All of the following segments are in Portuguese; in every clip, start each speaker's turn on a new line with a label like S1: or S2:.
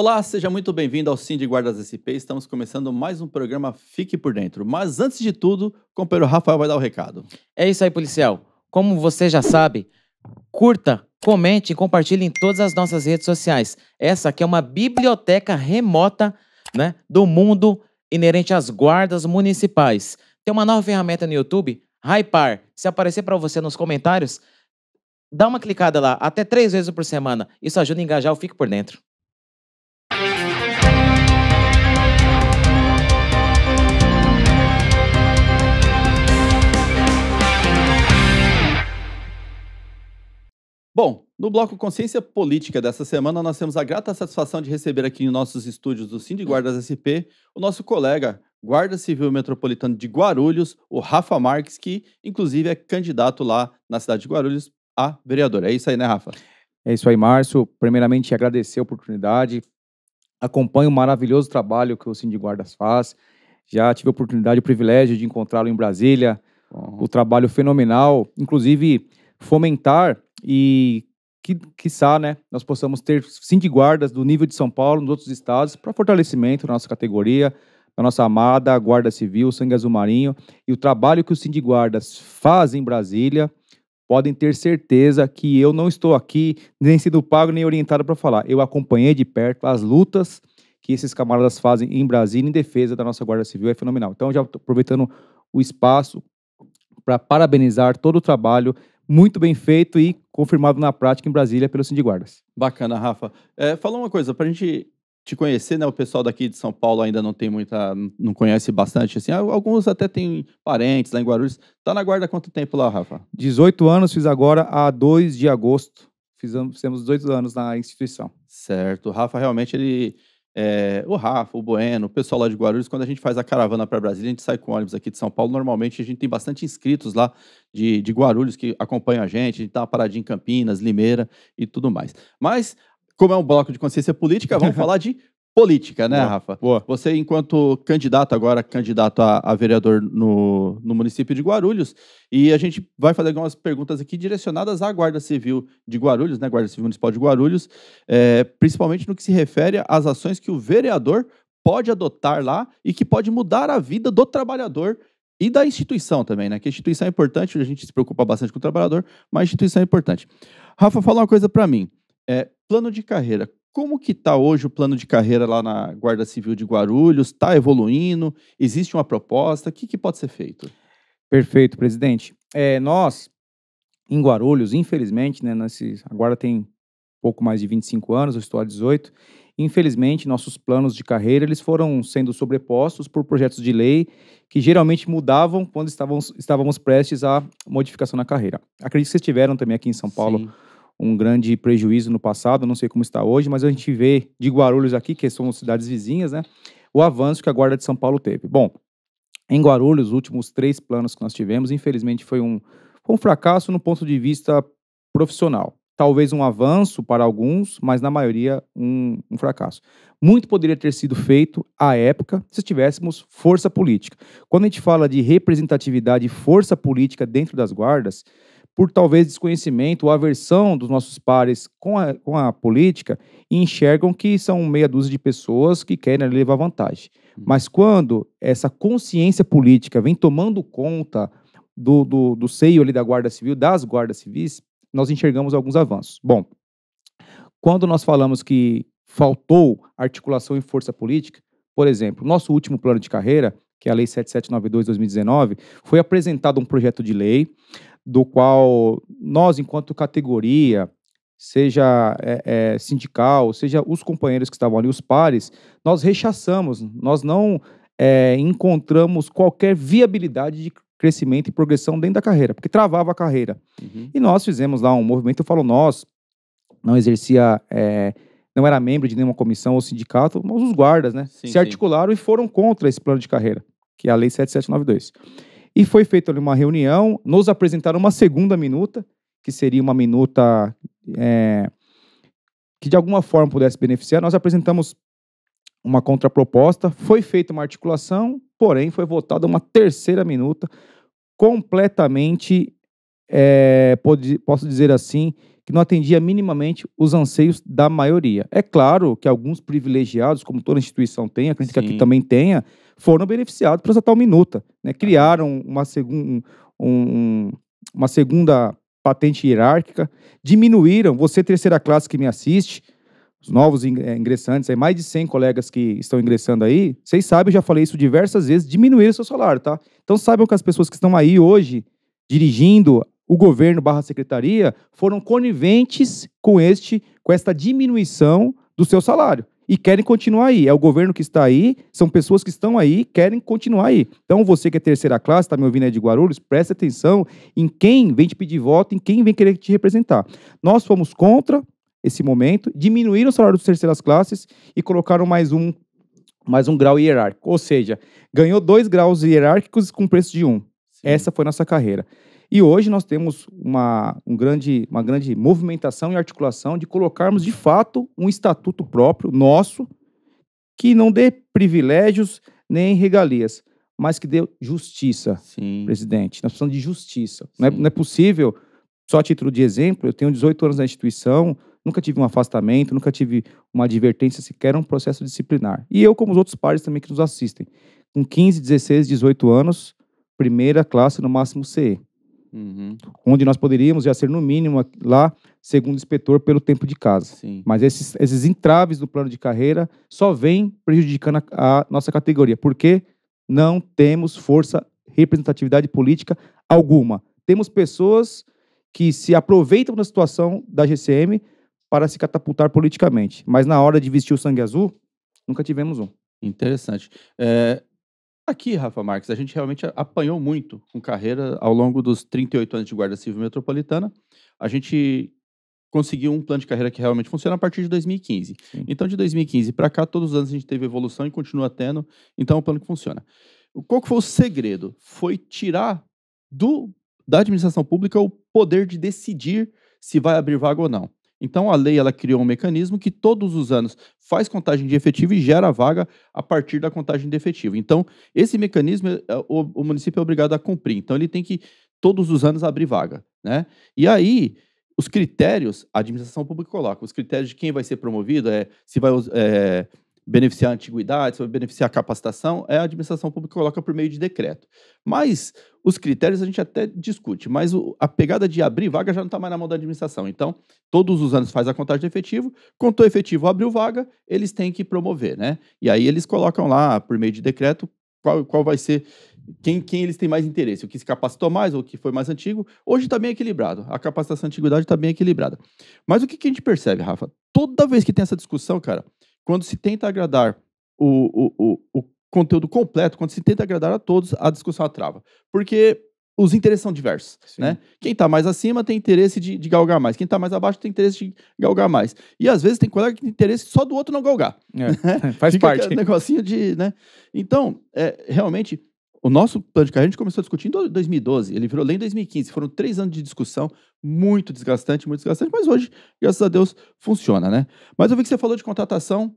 S1: Olá, seja muito bem-vindo ao de Guardas SP. Estamos começando mais um programa Fique por Dentro. Mas
S2: antes de tudo, o companheiro Rafael vai dar o recado. É isso aí, policial. Como você já sabe, curta, comente e compartilhe em todas as nossas redes sociais. Essa aqui é uma biblioteca remota né, do mundo inerente às guardas municipais. Tem uma nova ferramenta no YouTube, Hypar. Se aparecer para você nos comentários, dá uma clicada lá, até três vezes por semana. Isso ajuda a engajar o Fique por Dentro.
S1: Bom, no bloco Consciência Política dessa semana, nós temos a grata satisfação de receber aqui em nossos estúdios do Cindy Guardas SP o nosso colega, Guarda Civil Metropolitano de Guarulhos, o Rafa Marques, que inclusive é candidato lá na cidade de Guarulhos
S3: a vereador. É isso aí, né, Rafa? É isso aí, Márcio. Primeiramente, agradecer a oportunidade. Acompanho o maravilhoso trabalho que o Cindy Guardas faz. Já tive a oportunidade e o privilégio de encontrá-lo em Brasília. Uhum. O trabalho fenomenal, inclusive fomentar e que, quiçá, né, nós possamos ter guardas do nível de São Paulo, nos outros estados, para fortalecimento da nossa categoria, da nossa amada Guarda Civil, Sangue Azul Marinho, e o trabalho que os guardas fazem em Brasília, podem ter certeza que eu não estou aqui nem sendo pago nem orientado para falar. Eu acompanhei de perto as lutas que esses camaradas fazem em Brasília em defesa da nossa Guarda Civil, é fenomenal. Então, já aproveitando o espaço para parabenizar todo o trabalho muito bem feito e confirmado na prática em Brasília pelo Sindiguardas. Bacana, Rafa. É, fala uma coisa, para a gente
S1: te conhecer, né? O pessoal daqui de São Paulo ainda não tem muita,
S3: não conhece bastante, assim. Alguns
S1: até têm parentes lá em Guarulhos. Tá na guarda há quanto tempo lá, Rafa?
S3: 18 anos, fiz agora a 2 de agosto. Fizemos, fizemos 18 anos na instituição. Certo. O Rafa realmente
S1: ele é, o Rafa, o Bueno, o pessoal lá de Guarulhos, quando a gente faz a caravana para Brasília, a gente sai com ônibus aqui de São Paulo. Normalmente a gente tem bastante inscritos lá de, de Guarulhos que acompanham a gente. A gente tá paradinha em Campinas, Limeira e tudo mais. Mas, como é um bloco de consciência política, vamos falar de política, né, boa, Rafa? Boa. Você, enquanto candidato, agora candidato a, a vereador no, no, município de Guarulhos, e a gente vai fazer algumas perguntas aqui direcionadas à Guarda Civil de Guarulhos, né, Guarda Civil Municipal de Guarulhos, é, principalmente no que se refere às ações que o vereador pode adotar lá e que pode mudar a vida do trabalhador e da instituição também, né? Que a instituição é importante, a gente se preocupa bastante com o trabalhador, mas a instituição é importante. Rafa, fala uma coisa para mim. É, plano de carreira. Como que está hoje o plano de carreira lá na Guarda Civil de Guarulhos? Está evoluindo? Existe uma proposta? O que,
S3: que pode ser feito? Perfeito, presidente. É, nós, em Guarulhos, infelizmente, né, nesse, tem pouco mais de 25 anos, eu estou há 18, Infelizmente, nossos planos de carreira eles foram sendo sobrepostos por projetos de lei que geralmente mudavam quando estávamos, estávamos prestes à modificação na carreira. Acredito que vocês tiveram também aqui em São Paulo Sim um grande prejuízo no passado, não sei como está hoje, mas a gente vê de Guarulhos aqui, que são cidades vizinhas, né, o avanço que a Guarda de São Paulo teve. Bom, em Guarulhos, os últimos três planos que nós tivemos, infelizmente, foi um, foi um fracasso no ponto de vista profissional. Talvez um avanço para alguns, mas na maioria um, um fracasso. Muito poderia ter sido feito à época se tivéssemos força política. Quando a gente fala de representatividade e força política dentro das guardas, por talvez desconhecimento ou aversão dos nossos pares com a, com a política, enxergam que são meia dúzia de pessoas que querem levar vantagem. Uhum. Mas quando essa consciência política vem tomando conta do, do, do seio ali da Guarda Civil, das guardas civis, nós enxergamos alguns avanços. Bom, quando nós falamos que faltou articulação e força política, por exemplo, nosso último plano de carreira, que é a Lei 7792-2019, foi apresentado um projeto de lei do qual nós, enquanto categoria, seja é, é, sindical, seja os companheiros que estavam ali, os pares, nós rechaçamos, nós não é, encontramos qualquer viabilidade de crescimento e progressão dentro da carreira, porque travava a carreira. Uhum. E nós fizemos lá um movimento, eu falo nós, não exercia, é, não era membro de nenhuma comissão ou sindicato, mas os guardas, né? Sim, se articularam sim. e foram contra esse plano de carreira, que é a Lei 7792. E foi feita uma reunião, nos apresentaram uma segunda minuta, que seria uma minuta é, que de alguma forma pudesse beneficiar. Nós apresentamos uma contraproposta, foi feita uma articulação, porém foi votada uma terceira minuta completamente, é, pode, posso dizer assim, que não atendia minimamente os anseios da maioria. É claro que alguns privilegiados, como toda instituição tem, acredito que aqui também tenha, foram beneficiados por essa tal minuta. Né? Ah. Criaram uma, segun, um, uma segunda patente hierárquica, diminuíram, você terceira classe que me assiste, os novos eh, ingressantes, aí mais de 100 colegas que estão ingressando aí, vocês sabem, eu já falei isso diversas vezes, diminuíram o seu salário, tá? Então saibam que as pessoas que estão aí hoje dirigindo o governo barra secretaria foram coniventes com este, com esta diminuição do seu salário e querem continuar aí. É o governo que está aí, são pessoas que estão aí, querem continuar aí. Então, você que é terceira classe, está me ouvindo aí de Guarulhos, preste atenção em quem vem te pedir voto, em quem vem querer te representar. Nós fomos contra esse momento, diminuíram o salário dos terceiras classes e colocaram mais um mais um grau hierárquico. Ou seja, ganhou dois graus hierárquicos com preço de um. Sim. Essa foi nossa carreira. E hoje nós temos uma, um grande, uma grande movimentação e articulação de colocarmos, de fato, um estatuto próprio, nosso, que não dê privilégios nem regalias, mas que dê justiça, Sim. presidente. Nós precisamos de justiça. Não é, não é, possível, só a título de exemplo, eu tenho 18 anos na instituição, nunca tive um afastamento, nunca tive uma advertência sequer, um processo disciplinar. E eu, como os outros pares também que nos assistem, com 15, 16, 18 anos, primeira classe, no máximo CE. Uhum. Onde nós poderíamos já ser, no mínimo, lá, segundo inspetor, pelo tempo de casa. Sim. Mas esses, esses entraves no plano de carreira só vêm prejudicando a, a nossa categoria, porque não temos força, representatividade política alguma. Temos pessoas que se aproveitam da situação da GCM para se catapultar politicamente. Mas na hora de vestir o sangue azul, nunca tivemos um.
S1: Interessante. É, Aqui, Rafa Marques, a gente realmente apanhou muito com carreira ao longo dos 38 anos de Guarda Civil Metropolitana. A gente conseguiu um plano de carreira que realmente funciona a partir de 2015. Sim. Então, de 2015 para cá, todos os anos a gente teve evolução e continua tendo. Então, é um plano que funciona. Qual que foi o segredo? Foi tirar do da administração pública o poder de decidir se vai abrir vaga ou não. Então a lei ela criou um mecanismo que todos os anos faz contagem de efetivo e gera vaga a partir da contagem de efetivo. Então esse mecanismo é, o, o município é obrigado a cumprir. Então ele tem que todos os anos abrir vaga, né? E aí os critérios a administração pública coloca. Os critérios de quem vai ser promovido é se vai é, beneficiar a antiguidade, se vai beneficiar a capacitação, é a administração pública que coloca por meio de decreto. Mas os critérios a gente até discute, mas o, a pegada de abrir vaga já não está mais na mão da administração. Então, todos os anos faz a contagem de efetivo, contou efetivo, abriu vaga, eles têm que promover, né? E aí eles colocam lá, por meio de decreto, qual, qual vai ser quem, quem, eles têm mais interesse, o que se capacitou mais ou o que foi mais antigo. Hoje está bem equilibrado, a capacitação e antiguidade está bem equilibrada. Mas o que, que, a gente percebe, Rafa? Toda vez que tem essa discussão, cara, quando se tenta agradar o, o, o, o conteúdo completo, quando se tenta agradar a todos, a discussão trava. Porque os interesses são diversos, né? Quem está mais acima tem interesse de, de galgar mais, quem está mais abaixo tem interesse de galgar mais. E às vezes tem colega que tem interesse só do outro não galgar. É, né? Faz Fica parte. negocinho de, né? Então, é, realmente, o nosso plano de carreira a gente começou a discutir em 2012, ele virou lei em 2015. Foram três anos de discussão, muito desgastante, muito desgastante, mas hoje, graças a Deus, funciona, né? Mas eu vi que você falou de contratação.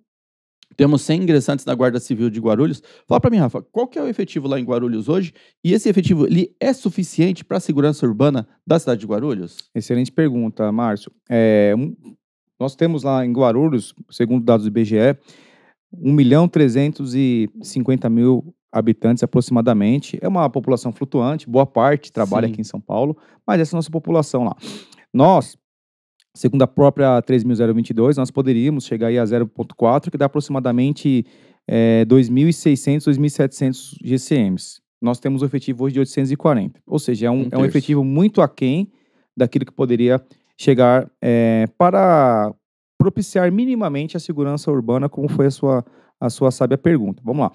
S1: Temos 100 ingressantes na Guarda Civil de Guarulhos. Fala para mim, Rafa, qual que é o efetivo lá em Guarulhos hoje?
S3: E esse efetivo, ele é suficiente para a segurança urbana da cidade de Guarulhos? Excelente pergunta, Márcio. É, um, nós temos lá em Guarulhos, segundo dados do IBGE, 1 milhão 350 mil habitantes aproximadamente. É uma população flutuante, boa parte trabalha Sim. aqui em São Paulo, mas essa é a nossa população lá. Nós, segundo a própria 3.022, nós poderíamos chegar aí a 0,4, que dá aproximadamente é, 2.600, 2.700 GCMs. Nós temos o efetivo hoje de 840. Ou seja, é um, um é um efetivo muito aquém daquilo que poderia chegar é, para propiciar minimamente a segurança urbana, como foi a sua, a sua sábia pergunta. Vamos lá.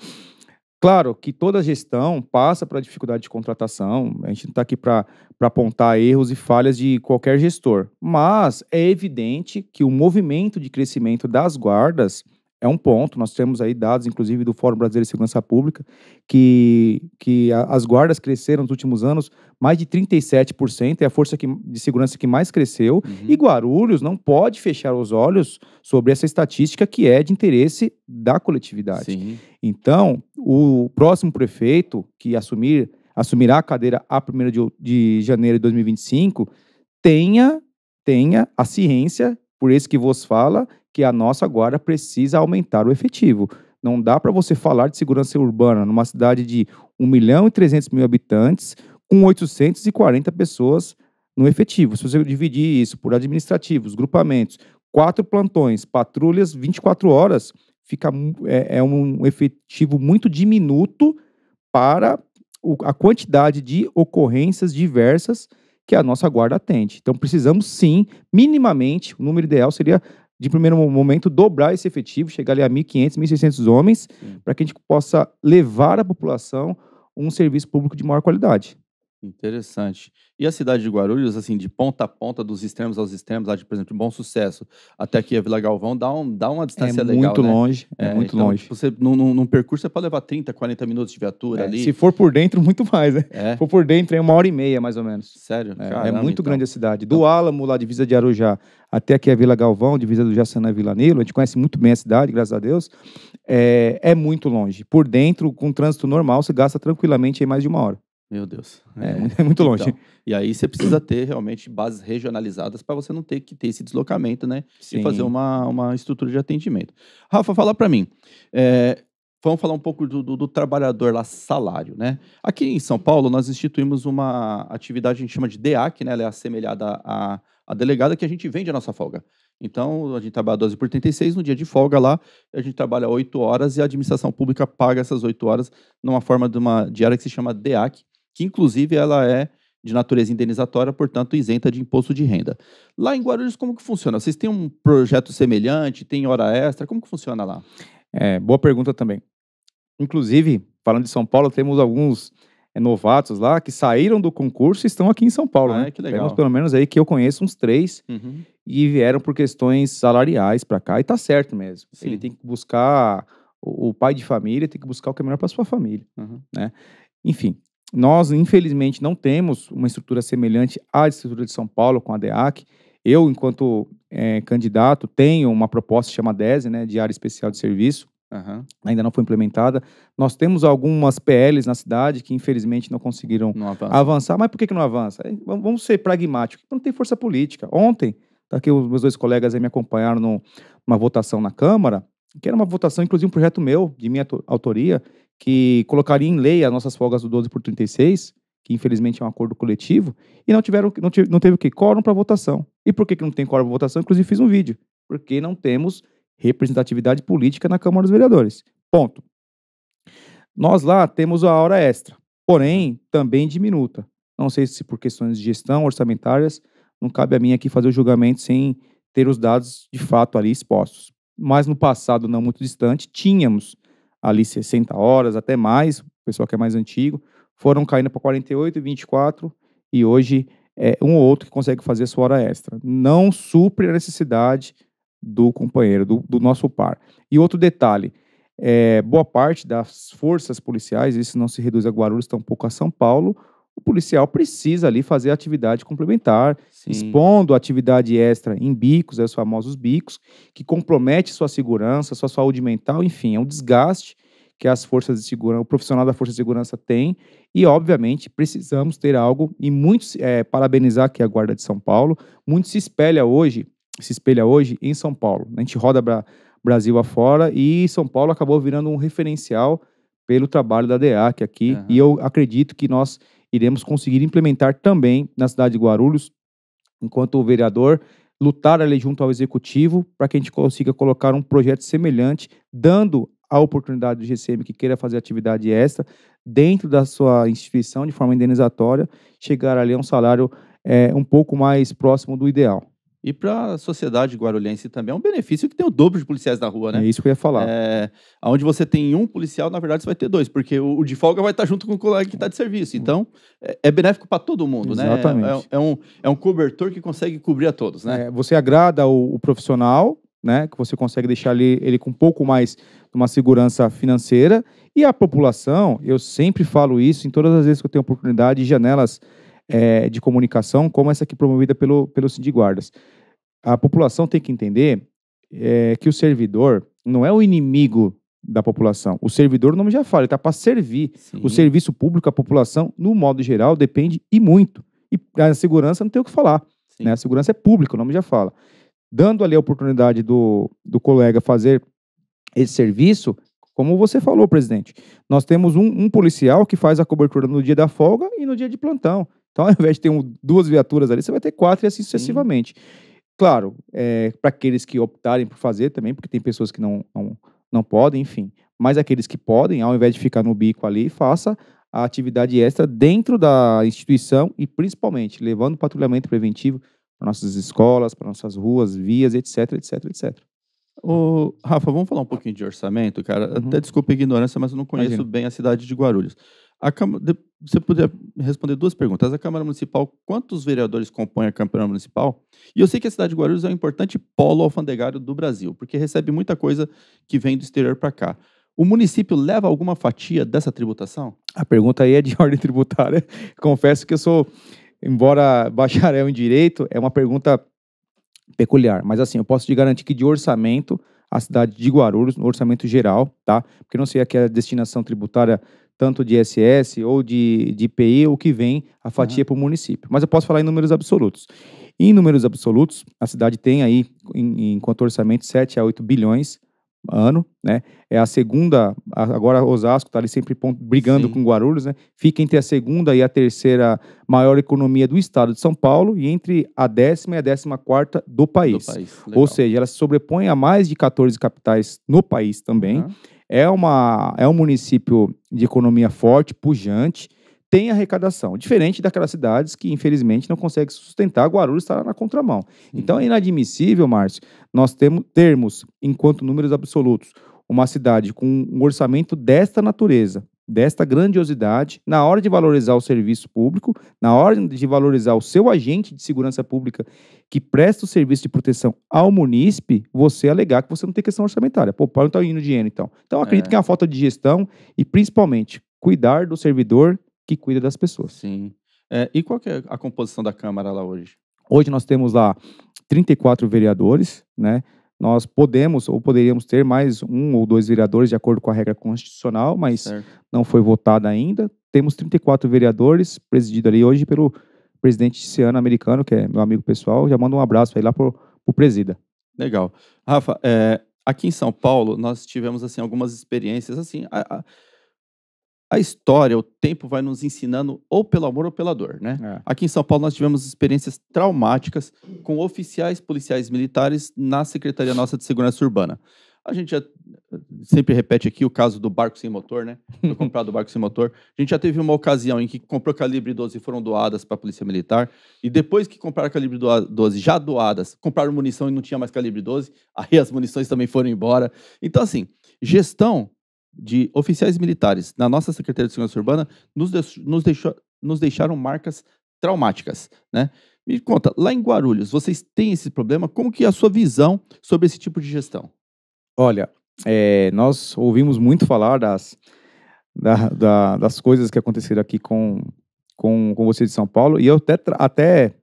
S3: Claro que toda gestão passa para dificuldade de contratação, a gente não está aqui para apontar erros e falhas de qualquer gestor, mas é evidente que o movimento de crescimento das guardas é um ponto. Nós temos aí dados, inclusive, do Fórum Brasileiro de Segurança Pública, que, que a, as guardas cresceram nos últimos anos mais de 37%, é a força que, de segurança que mais cresceu. Uhum. E Guarulhos não pode fechar os olhos sobre essa estatística que é de interesse da coletividade. Sim. Então, o próximo prefeito que assumir assumirá a cadeira a 1 de, de janeiro de 2025 tenha, tenha a ciência por esse que vos fala, que a nossa guarda precisa aumentar o efetivo. Não dá para você falar de segurança urbana numa cidade de 1 milhão e 300 mil habitantes com 840 pessoas no efetivo. Se você dividir isso por administrativos, grupamentos, quatro plantões, patrulhas 24 horas, fica é, é um efetivo muito diminuto para o, a quantidade de ocorrências diversas que a nossa guarda atende. Então precisamos sim, minimamente, o número ideal seria de primeiro momento, dobrar esse efetivo, chegar ali a 1.500, 1.600 homens, para que a gente possa levar à população um serviço público de maior qualidade.
S1: Interessante. E a cidade de Guarulhos, assim, de ponta a ponta, dos extremos aos extremos, lá de, por exemplo, de Bom Sucesso até aqui a Vila Galvão, dá, um, dá uma é distância é legal. Muito né? longe, é, é muito então, longe. Tipo, você, num, num, percurso, você pode levar 30, 40 minutos de viatura é, ali. Se
S3: for por dentro, muito mais, né? É. Se for por dentro, é uma hora e meia, mais ou menos. Sério? É, é Caramba, muito então. grande a cidade. Do então Álamo, lá, divisa de Arujá, até aqui a Vila Galvão, divisa do Jaçanã e Vila Nilo, a gente conhece muito bem a cidade, graças a Deus, é, é muito longe. Por dentro, com trânsito normal, você gasta tranquilamente aí mais de uma hora. Meu Deus. É, é, é muito longe. Então,
S1: e aí você precisa ter realmente bases regionalizadas para você não ter que ter esse deslocamento, né? Sim. E fazer uma, uma estrutura de atendimento. Rafa, fala para mim. É, vamos falar um pouco do, do, do, trabalhador lá, salário, né? Aqui em São Paulo, nós instituímos uma atividade que a gente chama de DEAC, né? Ela é assemelhada à, à delegada que a gente vende a nossa folga. Então, a gente trabalha 12 por 36, no dia de folga lá, a gente trabalha 8 horas e a administração pública paga essas 8 horas numa forma de uma diária que se chama DEAC que inclusive ela é de natureza indenizatória, portanto isenta de imposto de renda. Lá em Guarulhos, como que funciona? Vocês têm um projeto semelhante? Tem hora extra? Como que funciona lá?
S3: É, boa pergunta também. Inclusive, falando de São Paulo, temos alguns é, novatos lá que saíram do concurso e estão aqui em São Paulo. Ah, né? que legal. Temos pelo menos aí que eu conheço uns três uhum. e vieram por questões salariais para cá e tá certo mesmo. Sim. Ele tem que buscar o, pai de família, tem que buscar o que é melhor para sua família, uhum. né? Enfim, nós, infelizmente, não temos uma estrutura semelhante à estrutura de São Paulo com a DEAC. Eu, enquanto é, candidato, tenho uma proposta que chama DESE, né, de área especial de serviço, Uhum. Ainda não foi implementada. Nós temos algumas PLs na cidade que, infelizmente, não conseguiram não avançar. Mas por que, que não avança? Vamos ser pragmáticos. Não tem força política. Ontem, tá aqui os meus dois colegas me acompanharam numa votação na Câmara, que era uma votação, inclusive, um projeto meu, de minha autoria, que colocaria em lei as nossas folgas do 12 por 36, que infelizmente é um acordo coletivo, e não tiveram, não, tive, não teve o quê? Quórum para votação. E por que, que não tem quórum para votação? Inclusive fiz um vídeo. Porque não temos representatividade política na Câmara dos Vereadores. Ponto. Nós lá temos a hora extra, porém também diminuta. Não sei se por questões de gestão orçamentárias, não cabe a mim aqui fazer o julgamento sem ter os dados de fato ali expostos. Mas no passado, não muito distante, tínhamos ali 60 horas, até mais, o pessoal que é mais antigo, foram caindo para 48 e 24, e hoje é um ou outro que consegue fazer sua hora extra. Não supre a necessidade do companheiro, do, do nosso par. E outro detalhe, é, boa parte das forças policiais, isso não se reduz a Guarulhos, tampouco a São Paulo, o policial precisa ali fazer atividade complementar, Sim. expondo atividade extra em bicos, é os famosos bicos, que compromete sua segurança, sua saúde mental, enfim, é um desgaste que as forças de segurança, o profissional da força de segurança tem, e obviamente precisamos ter algo, e muitos, é, eh, parabenizar aqui a Guarda de São Paulo, muito se espelha hoje, se espelha hoje em São Paulo. Né? A gente roda para Brasil afora e São Paulo acabou virando um referencial pelo trabalho da DEAC aqui, uhum. e eu acredito que nós iremos conseguir implementar também na cidade de Guarulhos, enquanto o vereador, lutar ali junto ao executivo para que a gente consiga colocar um projeto semelhante, dando a oportunidade do GCM que queira fazer atividade extra dentro da sua instituição de forma indenizatória, chegar ali a um salário é, um pouco mais próximo do ideal
S1: e para a sociedade guarulhense também. É um benefício que tem o dobro de policiais na rua, né? É isso que eu ia falar. É, onde você tem um policial, na verdade, você vai ter dois, porque o, de folga vai estar junto com o colega que está de serviço. Hum. Então, é, é benéfico para todo mundo, né? Exatamente. né? É, é, um, é um cobertor que consegue cobrir a todos,
S3: né? É, você agrada o, o, profissional, né? Que você consegue deixar ele, ele com um pouco mais uma segurança financeira. E a população, eu sempre falo isso em todas as vezes que eu tenho oportunidade, janelas é, de comunicação, como essa aqui promovida pelo, pelo Sindic Guardas a população tem que entender é, que o servidor não é o inimigo da população. O servidor, o nome já fala, ele está para servir. Sim. O serviço público, a população, no modo geral, depende e muito. E a segurança não tem o que falar. Né? A segurança é pública, o nome já fala. Dando ali a oportunidade do, do colega fazer esse serviço, como você falou, presidente, nós temos um, um, policial que faz a cobertura no dia da folga e no dia de plantão. Então, ao invés de ter um, duas viaturas ali, você vai ter quatro e assim sucessivamente. Sim. Claro, é, eh, para aqueles que optarem por fazer também, porque tem pessoas que não, não, não podem, enfim. Mas aqueles que podem, ao invés de ficar no bico ali, faça a atividade extra dentro da instituição e principalmente levando patrulhamento preventivo para nossas escolas, para nossas ruas, vias, etc, etc, etc. Ô, Rafa, vamos falar um pouquinho de
S1: orçamento, cara. Uhum. Até desculpa a ignorância, mas eu não conheço Imagina. bem a cidade de Guarulhos. A Câmara, você poderia responder duas perguntas. A Câmara Municipal, quantos vereadores compõem a Câmara Municipal? E eu sei que a cidade de Guarulhos é um importante polo alfandegário do Brasil, porque recebe muita coisa que vem do exterior
S3: para cá. O município leva alguma fatia dessa tributação? A pergunta aí é de ordem tributária. Confesso que eu sou, embora bacharel em direito, é uma pergunta peculiar. Mas assim, eu posso te garantir que de orçamento, a cidade de Guarulhos, no orçamento geral, tá? Porque não sei aqui a destinação tributária tanto de ISS ou de, de IPI, o que vem a fatia uhum. para o município. Mas eu posso falar em números absolutos. Em números absolutos, a cidade tem aí, em, enquanto orçamento, 7 a 8 bilhões ano, né? É a segunda, agora Osasco está ali sempre brigando Sim. com Guarulhos, né? Fica entre a segunda e a terceira maior economia do estado de São Paulo e entre a décima e a décima quarta do país. Do país. Ou seja, ela se sobrepõe a mais de 14 capitais no país também. Uhum. É, uma, é um município de economia forte, pujante, tem arrecadação, diferente daquelas cidades que, infelizmente, não conseguem sustentar, Guarulhos está na contramão. Uhum. Então, é inadmissível, Márcio, nós temos, termos, enquanto números absolutos, uma cidade com um orçamento desta natureza, desta grandiosidade, na hora de valorizar o serviço público, na hora de valorizar o seu agente de segurança pública que presta o serviço de proteção ao munícipe, você alegar que você não tem questão orçamentária. Pô, não está indo dinheiro, então. Então, acredito é. que é uma falta de gestão e, principalmente, cuidar do servidor que cuida das pessoas. Sim.
S1: É, e qual é a composição da Câmara lá hoje?
S3: Hoje nós temos lá 34 vereadores, né? Nós podemos ou poderíamos ter mais um ou dois vereadores de acordo com a regra constitucional, mas certo. não foi votada ainda. Temos 34 vereadores, presidido ali hoje pelo presidente Ciano americano, que é meu amigo pessoal. Já manda um abraço aí lá pro, pro presida.
S1: Legal. Rafa, é, aqui em São Paulo nós tivemos assim algumas experiências assim... A, a a história, o tempo vai nos ensinando ou pelo amor ou pela dor, né? É. Aqui em São Paulo nós tivemos experiências traumáticas com oficiais policiais militares na Secretaria Nossa de Segurança Urbana. A gente já sempre repete aqui o caso do barco sem motor, né? Foi comprado o barco sem motor. A gente já teve uma ocasião em que comprou calibre 12 e foram doadas para a Polícia Militar. E depois que compraram calibre 12 já doadas, compraram munição e não tinha mais calibre 12. Aí as munições também foram embora. Então, assim, gestão de oficiais militares na nossa Secretaria de Segurança Urbana nos, nos, deixou, nos deixaram marcas traumáticas, né? Me conta, lá em Guarulhos, vocês têm
S3: esse problema? Como que é a sua visão sobre esse tipo de gestão? Olha, é, nós ouvimos muito falar das, da, da, das coisas que aconteceram aqui com, com, com você de São Paulo, e eu até, até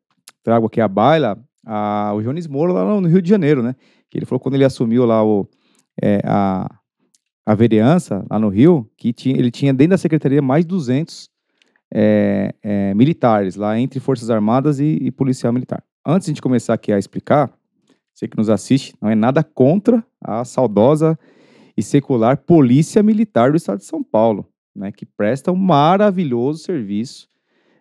S3: trago aqui a baila a, o Jones Moro lá no Rio de Janeiro, né? Que ele falou quando ele assumiu lá o, é, a, a vereança lá no Rio, que tinha, ele tinha dentro da secretaria mais 200 é, é, militares lá entre Forças Armadas e, e policial militar. Antes de a gente começar aqui a explicar, você que nos assiste, não é nada contra a saudosa e secular Polícia Militar do Estado de São Paulo, né, que presta um maravilhoso serviço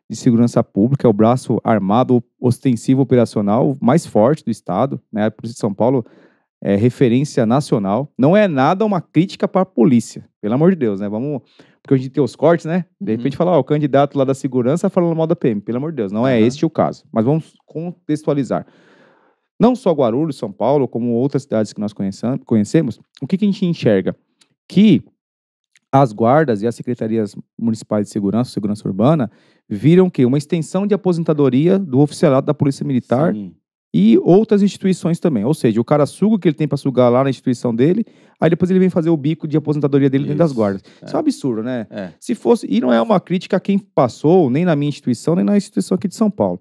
S3: de segurança pública, é o braço armado ostensivo operacional mais forte do Estado. Né, a Polícia de São Paulo é, referência nacional. Não é nada uma crítica para a polícia, pelo amor de Deus, né? Vamos. Porque a gente tem os cortes, né? De uhum. repente uhum. falar, ó, o candidato lá da segurança falando mal da PM, pelo amor de Deus, não é este o caso. Mas vamos contextualizar. Não só Guarulhos, São Paulo, como outras cidades que nós conhecemos, o que, que a gente enxerga? Que as guardas e as secretarias municipais de segurança, segurança urbana, viram que uma extensão de aposentadoria do oficialado da Polícia Militar Sim e outras instituições também. Ou seja, o cara suga o que ele tem para sugar lá na instituição dele, aí depois ele vem fazer o bico de aposentadoria dele Isso. dentro das guardas. É. Isso é um é. absurdo, né? É. Se fosse, e não é uma crítica a quem passou, nem na minha instituição, nem na instituição aqui de São Paulo.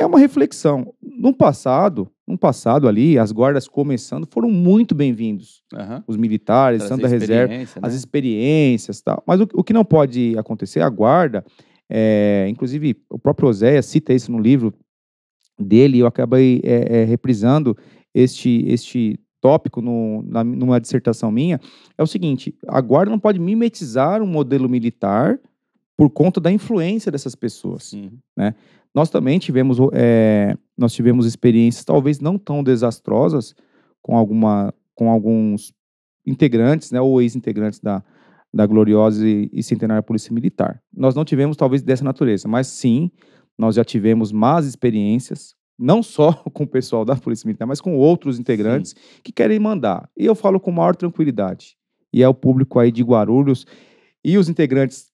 S3: É uma reflexão. No passado, no passado ali, as guardas começando foram muito bem-vindos. Uhum. Os militares, Santa Reserva, né? as experiências tal. Mas o, o que não pode acontecer, a guarda, é, inclusive, o próprio Oséia cita isso no livro, dele, eu acabei é, é, reprisando este, este tópico no, na, numa dissertação minha, é o seguinte: a guarda não pode mimetizar um modelo militar por conta da influência dessas pessoas. Sim. Né? Nós também tivemos, é, nós tivemos experiências talvez não tão desastrosas com, alguma, com alguns integrantes, né, ou ex-integrantes da, da gloriosa e, e centenária Polícia Militar. Nós não tivemos talvez dessa natureza, mas sim nós já tivemos más experiências, não só com o pessoal da Polícia Militar, mas com outros integrantes Sim. que querem mandar. E eu falo com maior tranquilidade. E é o público aí de Guarulhos e os integrantes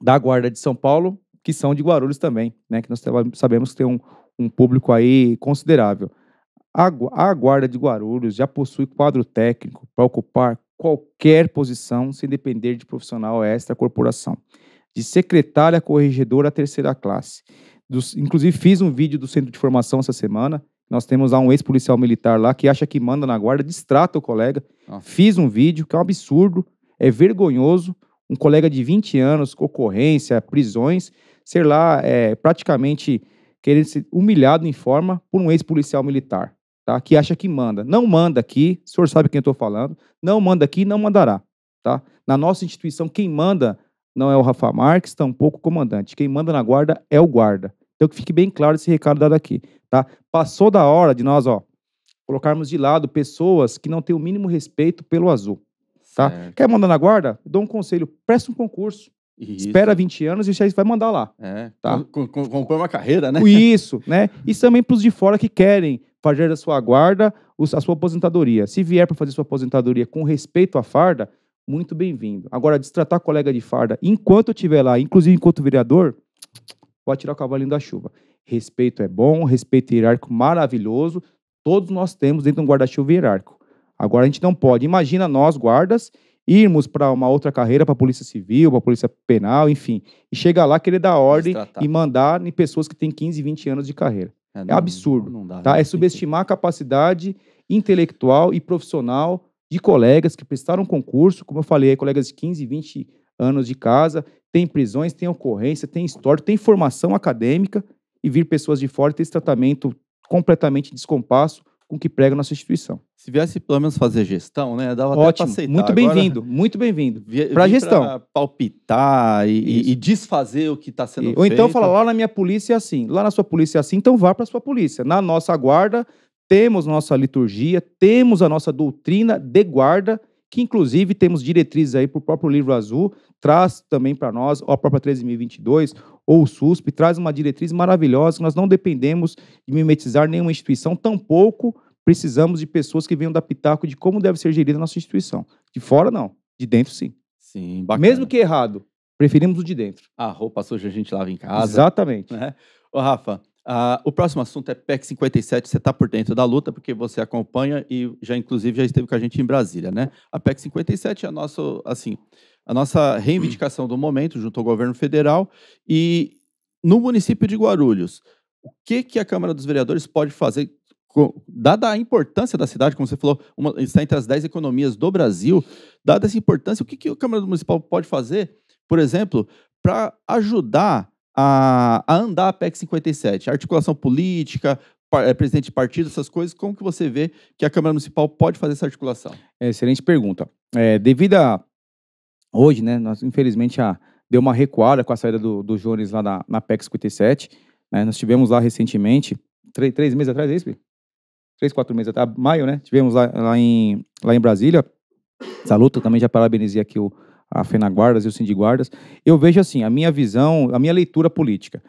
S3: da Guarda de São Paulo, que são de Guarulhos também, né? Que nós sabemos que tem um, um público aí considerável. A, a Guarda de Guarulhos já possui quadro técnico para ocupar qualquer posição sem depender de profissional extra corporação de secretária corregedora à terceira classe. Dos, inclusive, fiz um vídeo do centro de formação essa semana. Nós temos lá um ex-policial militar lá que acha que manda na guarda, distrata o colega. Fiz um vídeo que é um absurdo, é vergonhoso. Um colega de 20 anos, ocorrência, prisões, ser lá é, praticamente querendo ser humilhado em forma por um ex-policial militar, tá? Que acha que manda. Não manda aqui, o senhor sabe quem eu estou falando. Não manda aqui, não mandará, tá? Na nossa instituição, quem manda não é o Rafa Marques, tampouco o comandante. Quem manda na guarda é o guarda. Então que fique bem claro esse recado dado aqui, tá? Passou da hora de nós, ó, colocarmos de lado pessoas que não têm o mínimo respeito pelo azul, tá? Certo. Quer mandar na guarda? Dou um conselho, presta um concurso. Isso. Espera 20 anos e já vai mandar lá. É. Tá? Com, compõe uma carreira, né? Isso, né? E também para os de fora que querem fazer da sua guarda a sua aposentadoria. Se vier para fazer sua aposentadoria com respeito à farda, muito bem-vindo. Agora, destratar colega de farda, enquanto eu estiver lá, inclusive enquanto vereador, vou tirar o cavalinho da chuva. Respeito é bom, respeito hierárquico maravilhoso, todos nós temos dentro de um guarda-chuva hierárquico. Agora, a gente não pode. Imagina nós, guardas, irmos para uma outra carreira, para a Polícia Civil, para a Polícia Penal, enfim, e chegar lá, querer dar ordem Destratar. e mandar em pessoas que têm 15, 20 anos de carreira. É, é não, é absurdo. Não dá, tá? É subestimar a capacidade intelectual e profissional de colegas que prestaram concurso, como eu falei, colegas de 15, 20 anos de casa, tem prisões, tem ocorrência, tem história, tem formação acadêmica, e vir pessoas de fora ter esse tratamento completamente descompasso com o que prega nossa instituição.
S1: Se viesse pelo menos fazer gestão, né? Dava Ótimo, até aceitar. muito bem-vindo,
S3: muito bem-vindo. Para gestão. Pra
S1: palpitar e, e, desfazer o que está sendo e, feito. Ou então falar,
S3: lá na minha polícia é assim, lá na sua polícia é assim, então vá para a sua polícia. Na nossa guarda, temos nossa liturgia, temos a nossa doutrina de guarda, que inclusive temos diretrizes aí para o próprio Livro Azul, traz também para nós, ou a própria 13.022, ou o SUSP, traz uma diretriz maravilhosa, que nós não dependemos de mimetizar nenhuma instituição, tampouco precisamos de pessoas que venham da pitaco de como deve ser gerida a nossa instituição. De fora, não. De dentro, sim. Sim, bacana. Mesmo que errado, preferimos o de dentro.
S1: A roupa suja a gente lava em casa. Exatamente. Né? Ô, Rafa, Uh, o próximo assunto é PEC 57. Você está por dentro da luta, porque você acompanha e já, inclusive, já esteve com a gente em Brasília, né? A PEC 57 é a nossa, assim, a nossa reivindicação do momento junto ao governo federal. E no município de Guarulhos, o que, que a Câmara dos Vereadores pode fazer? Dada a importância da cidade, como você falou, uma, está entre as 10 economias do Brasil, dada essa importância, o que, que a Câmara Municipal pode fazer, por exemplo, para ajudar a, a andar a PEC 57? Articulação política, eh, presidente de partido, essas coisas, como que você vê que a Câmara Municipal pode fazer essa articulação?
S3: É, excelente pergunta. É, devido a hoje, né, nós, infelizmente a, deu uma recuada com a saída do, do Jones lá na, na PEC 57, né, nós tivemos lá recentemente, três, meses atrás, é isso, Três, quatro meses atrás, maio, né, tivemos lá, lá, em, lá em Brasília, essa luta, também já parabenizei aqui o, a FENAGuardas e o Sindiguardas, eu vejo assim, a minha visão, a minha leitura política.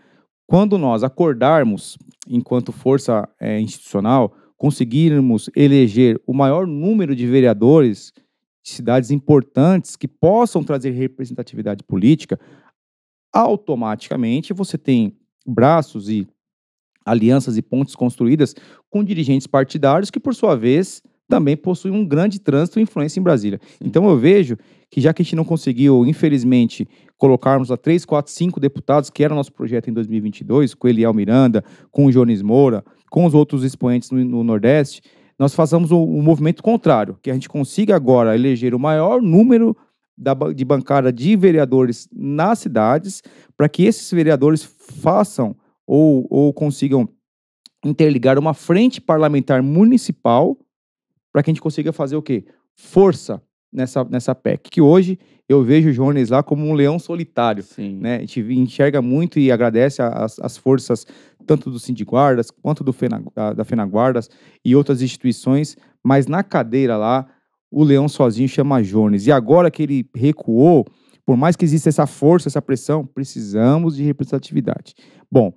S3: Quando nós acordarmos, enquanto força é, institucional, conseguirmos eleger o maior número de vereadores de cidades importantes que possam trazer representatividade política, automaticamente você tem braços e alianças e pontes construídas com dirigentes partidários que, por sua vez, também possuem um grande trânsito e influência em Brasília. Então eu vejo que já que a gente não conseguiu, infelizmente, colocarmos a três, quatro, cinco deputados, que era o nosso projeto em 2022, com Eliel Miranda, com o Jones Moura, com os outros expoentes no, no Nordeste, nós façamos o, movimento contrário, que a gente consiga agora eleger o maior número da, de bancada de vereadores nas cidades, para que esses vereadores façam ou, ou consigam interligar uma frente parlamentar municipal, para que a gente consiga fazer o quê? Força nessa, nessa PEC, que hoje eu vejo o Jones lá como um leão solitário. Sim. Né? A gente enxerga muito e agradece as, as forças tanto do Sindiguardas quanto do Fena, da, da Fenaguardas e outras instituições, mas na cadeira lá, o leão sozinho chama Jones. E agora que ele recuou, por mais que exista essa força, essa pressão, precisamos de representatividade. Bom,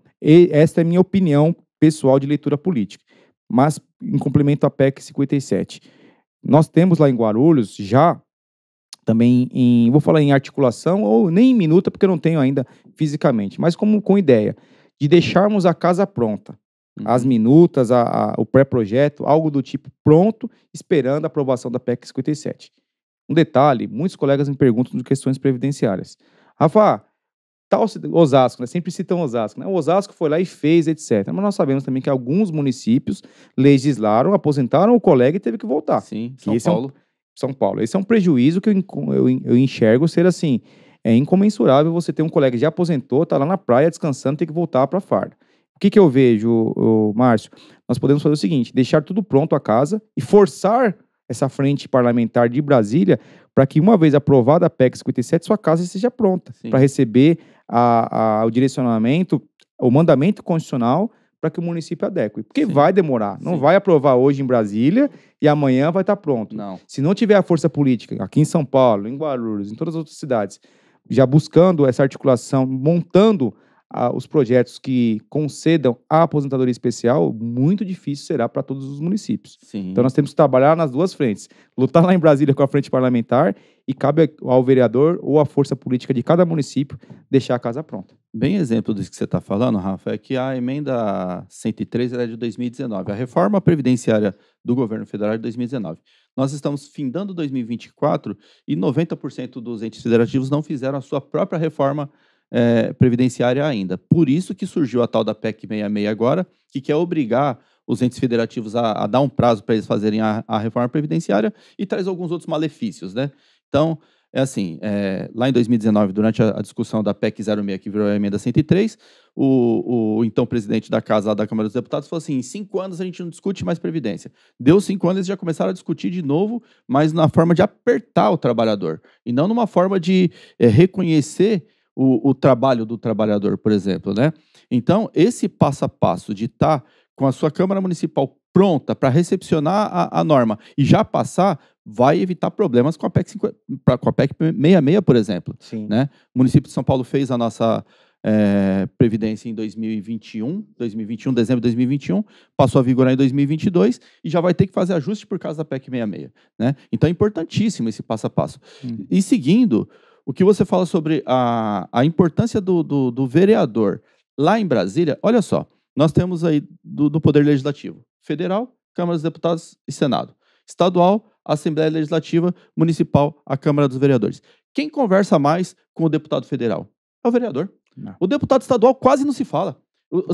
S3: esta é a minha opinião pessoal de leitura política, mas em complemento à PEC 57 nós temos lá em Guarulhos já também em, vou falar em articulação ou nem em minuta, porque eu não tenho ainda fisicamente, mas como com ideia de deixarmos a casa pronta, uhum. as minutas, a, a, o pré-projeto, algo do tipo pronto, esperando a aprovação da PEC 57. Um detalhe, muitos colegas me perguntam de questões previdenciárias. Rafa, tal Osasco, né? sempre citam Osasco, né? O Osasco foi lá e fez, etc. Mas nós sabemos também que alguns municípios legislaram, aposentaram o colega e teve que voltar. Sim, São Paulo. É um, São Paulo. Esse é um prejuízo que eu, eu, enxergo ser assim. É incomensurável você ter um colega que já aposentou, está lá na praia descansando, tem que voltar para a farda. O que, que eu vejo, Márcio? Nós podemos fazer o seguinte: deixar tudo pronto a casa e forçar essa frente parlamentar de Brasília para que, uma vez aprovada a PEC 57, sua casa esteja pronta para receber a, a, o direcionamento, o mandamento constitucional para que o município adeque. Porque Sim. vai demorar. Não Sim. vai aprovar hoje em Brasília e amanhã vai estar tá pronto. Não. Se não tiver a força política aqui em São Paulo, em Guarulhos, em todas as outras cidades, já buscando essa articulação, montando os projetos que concedam a aposentadoria especial, muito difícil será para todos os municípios. Sim. Então nós temos que trabalhar nas duas frentes. Lutar lá em Brasília com a frente parlamentar e cabe ao vereador ou à força política de cada município deixar a casa pronta.
S1: Bem exemplo disso que você está falando, Rafa, é que a emenda 103 era é de 2019, a reforma previdenciária do governo federal é de 2019. Nós estamos findando 2024 e 90% dos entes federativos não fizeram a sua própria reforma é, previdenciária ainda. Por isso que surgiu a tal da PEC 66 agora, que quer obrigar os entes federativos a, a dar um prazo para eles fazerem a, a, reforma previdenciária e traz alguns outros malefícios, né? Então, é assim, é, lá em 2019, durante a, a, discussão da PEC 06, que virou a emenda 103, o, o então presidente da Casa da Câmara dos Deputados falou assim, em cinco anos a gente não discute mais previdência. Deu cinco anos, eles já começaram a discutir de novo, mas na forma de apertar o trabalhador, e não numa forma de é, reconhecer o, o trabalho do trabalhador, por exemplo, né? Então, esse passo a passo de estar tá com a sua Câmara Municipal pronta para recepcionar a, a, norma e já passar, vai evitar problemas com a PEC, 50, com a PEC 66, por exemplo. Sim. Né? O município de São Paulo fez a nossa é, previdência em 2021, 2021, dezembro de 2021, passou a vigorar em 2022 e já vai ter que fazer ajuste por causa da PEC 66. Né? Então é importantíssimo esse passo a passo. Hum. E seguindo, o que você fala sobre a, a importância do, do, do vereador lá em Brasília, olha só, nós temos aí do, do Poder Legislativo Federal, Câmara dos Deputados e Senado. Estadual, Assembleia Legislativa, Municipal, a Câmara dos Vereadores. Quem conversa mais com o deputado federal? É o vereador. Não. É. O deputado estadual quase não se fala.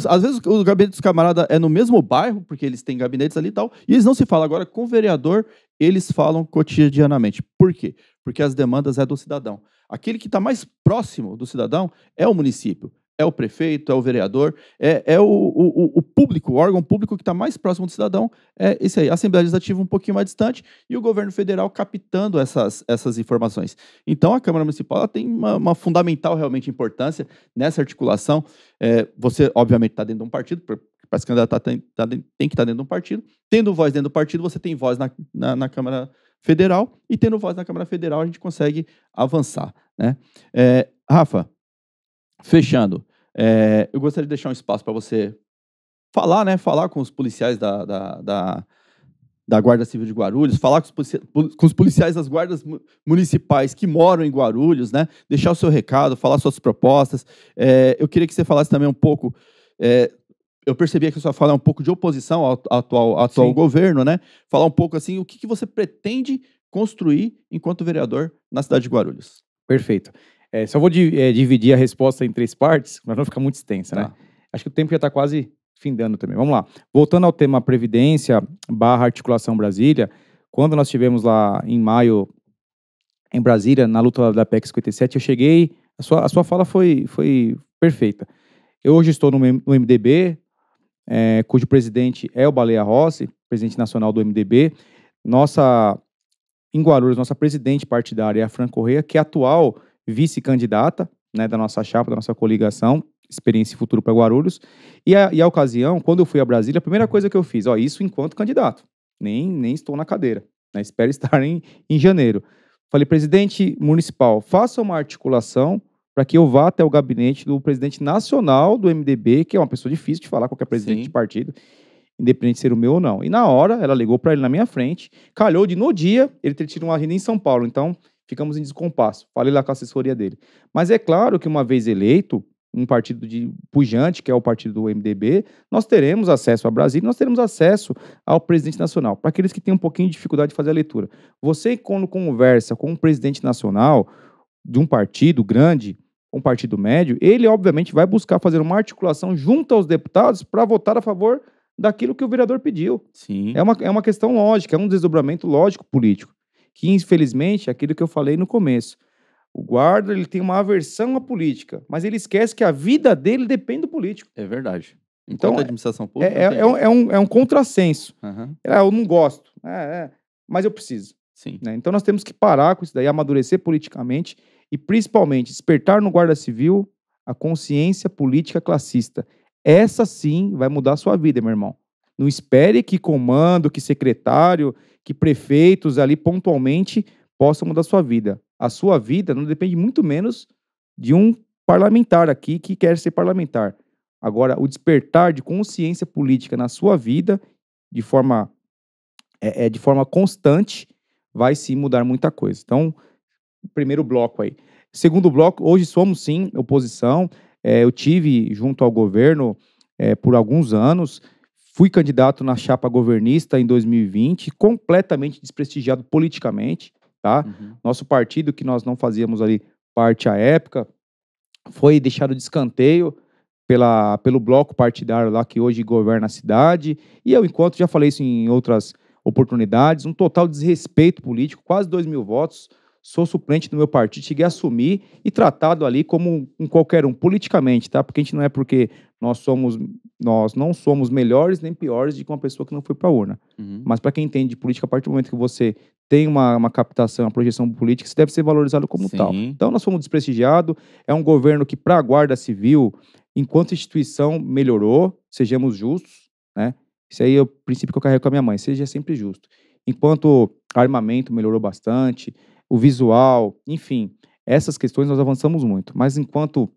S1: Às vezes o gabinete dos camaradas é no mesmo bairro, porque eles têm gabinetes ali e tal, e eles não se falam. Agora, com o vereador, eles falam cotidianamente. Por quê? Porque as demandas é do cidadão. Aquele que está mais próximo do cidadão é o município, é o prefeito, é o vereador, é, é o, o, o, público, o órgão público que está mais próximo do cidadão, é esse aí, a Assembleia Legislativa um pouquinho mais distante e o governo federal captando essas, essas informações. Então, a Câmara Municipal tem uma, uma, fundamental, realmente, importância nessa articulação. É, você, obviamente, está dentro de um partido, para se candidatar tem, tá, tem que estar tá dentro de um partido. Tendo voz dentro do partido, você tem voz na, na, na Câmara Municipal Federal e tendo voz na Câmara Federal a gente consegue avançar. Né? É, Rafa, fechando, é, eu gostaria de deixar um espaço para você falar, né? Falar com os policiais da, da, da, da Guarda Civil de Guarulhos, falar com os, com os, policiais das guardas municipais que moram em Guarulhos, né? Deixar o seu recado, falar suas propostas. É, eu queria que você falasse também um pouco. É, eu percebi que a sua fala é um pouco de oposição ao, atual, atual governo, né? Falar um pouco assim, o que, que você pretende construir enquanto vereador
S3: na cidade de Guarulhos? Perfeito. É, só vou di é, dividir a resposta em três partes, mas não ficar muito extensa, né? tá. né? Acho que o tempo já está quase findando também. Vamos lá. Voltando ao tema Previdência barra Articulação Brasília, quando nós tivemos lá em maio em Brasília, na luta da PEC 57, eu cheguei, a sua, a sua fala foi, foi perfeita. Eu hoje estou no, no MDB, é, cujo presidente é o Baleia Rossi, presidente nacional do MDB. Nossa, em Guarulhos, nossa presidente partidária é a Fran Correia, que é atual vice-candidata né, da nossa chapa, da nossa coligação, Experiência e Futuro para Guarulhos. E a, e a ocasião, quando eu fui a Brasília, a primeira coisa que eu fiz, ó, isso enquanto candidato, nem, nem estou na cadeira, né, espero estar em, em janeiro. Falei, presidente municipal, faça uma articulação para que eu vá até o gabinete do presidente nacional do MDB, que é uma pessoa difícil de falar, qualquer presidente Sim. de partido, independente de ser o meu ou não. E na hora, ela ligou para ele na minha frente, calhou de no dia ele ter tido uma agenda em São Paulo, então ficamos em descompasso. Falei lá com a assessoria dele. Mas é claro que uma vez eleito, um partido de pujante, que é o partido do MDB, nós teremos acesso a Brasília, nós teremos acesso ao presidente nacional. Para aqueles que têm um pouquinho de dificuldade de fazer a leitura. Você, quando conversa com um presidente nacional de um partido grande, um partido médio, ele obviamente vai buscar fazer uma articulação junto aos deputados para votar a favor daquilo que o vereador pediu. Sim. É uma, é uma questão lógica, é um desdobramento lógico político, que infelizmente é aquilo que eu falei no começo. O guarda ele tem uma aversão à política, mas ele esquece que a vida dele depende do político. É verdade. Enquanto então, a é, administração pública. É, é, é, um, é, um, é um contrassenso. Uhum. Ah, eu não gosto, é, é, mas eu preciso. Sim. Né? Então nós temos que parar com isso daí, amadurecer politicamente e, principalmente, despertar no guarda civil a consciência política classista. Essa sim vai mudar a sua vida, meu irmão. Não espere que comando, que secretário, que prefeitos ali pontualmente possam mudar a sua vida. A sua vida não depende muito menos de um parlamentar aqui que quer ser parlamentar. Agora, o despertar de consciência política na sua vida, de forma, é, é de forma constante, vai sim mudar muita coisa. Então, primeiro bloco aí. Segundo bloco, hoje somos sim oposição. É, eu tive junto ao governo é, por alguns anos, fui candidato na chapa governista em 2020, completamente desprestigiado politicamente. Tá? Uhum. Nosso partido, que nós não fazíamos ali parte à época, foi deixado de escanteio pela, pelo bloco partidário lá que hoje governa a cidade. E eu, enquanto já falei isso em outras oportunidades, um total desrespeito político, quase 2 mil votos sou suplente do meu partido, cheguei a assumir e tratado ali como um qualquer um politicamente, tá? Porque a gente não é porque nós somos nós não somos melhores nem piores de que uma pessoa que não foi para a urna. Uhum. Mas para quem entende de política, a partir do momento que você tem uma, uma captação, uma projeção política, você deve ser valorizado como Sim. tal. Então nós fomos desprestigiados, é um governo que para a Guarda Civil, enquanto instituição melhorou, sejamos justos, né? Isso aí é o princípio que eu carrego com a minha mãe, seja sempre justo. Enquanto armamento melhorou bastante, o visual, enfim, essas questões nós avançamos muito. Mas enquanto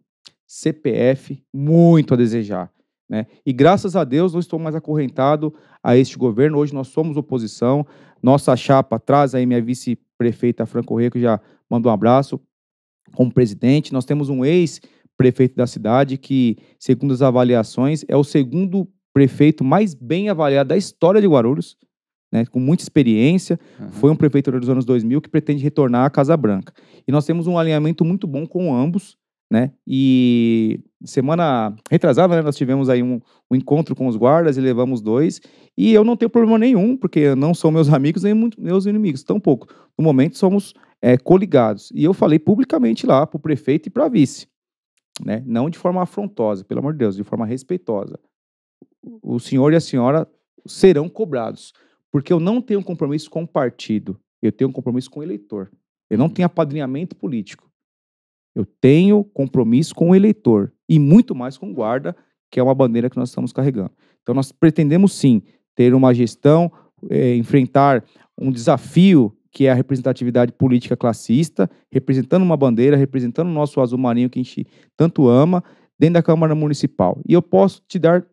S3: CPF, muito a desejar. Né? E graças a Deus não estou mais acorrentado a este governo. Hoje nós somos oposição. Nossa chapa traz aí minha vice-prefeita Franco Reco, já mandou um abraço como presidente. Nós temos um ex-prefeito da cidade que, segundo as avaliações, é o segundo prefeito mais bem avaliado da história de Guarulhos né, com muita experiência, uhum. foi um prefeito dos anos 2000 que pretende retornar à Casa Branca. E nós temos um alinhamento muito bom com ambos, né? E semana retrasada, né, nós tivemos aí um, um, encontro com os guardas e levamos dois. E eu não tenho problema nenhum, porque não são meus amigos nem muito, meus inimigos, tampouco. No momento somos é, coligados. E eu falei publicamente lá para o prefeito e para a vice, né? Não de forma afrontosa, pelo amor de Deus, de forma respeitosa. O senhor e a senhora serão cobrados. Porque eu não tenho compromisso com o partido, eu tenho compromisso com o eleitor. Eu não uhum. tenho apadrinhamento político. Eu tenho compromisso com o eleitor e muito mais com o guarda, que é uma bandeira que nós estamos carregando. Então, nós pretendemos sim ter uma gestão, é, enfrentar um desafio que é a representatividade política classista, representando uma bandeira, representando o nosso azul marinho que a gente tanto ama, dentro da Câmara Municipal. E eu posso te dar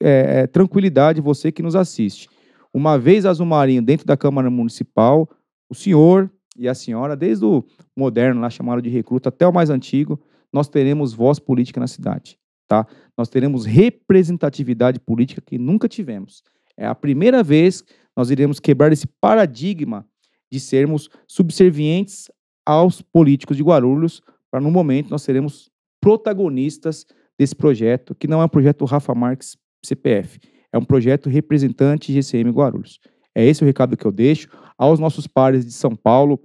S3: é, tranquilidade, você que nos assiste uma vez azul marinho dentro da Câmara Municipal, o senhor e a senhora, desde o moderno lá chamado de recruta até o mais antigo, nós teremos voz política na cidade, tá? Nós teremos representatividade política que nunca tivemos. É a primeira vez que nós iremos quebrar esse paradigma de sermos subservientes aos políticos de Guarulhos, para no momento nós seremos protagonistas desse projeto, que não é um projeto Rafa Marques CPF, é um projeto representante GCM Guarulhos. É esse o recado que eu deixo aos nossos pares de São Paulo.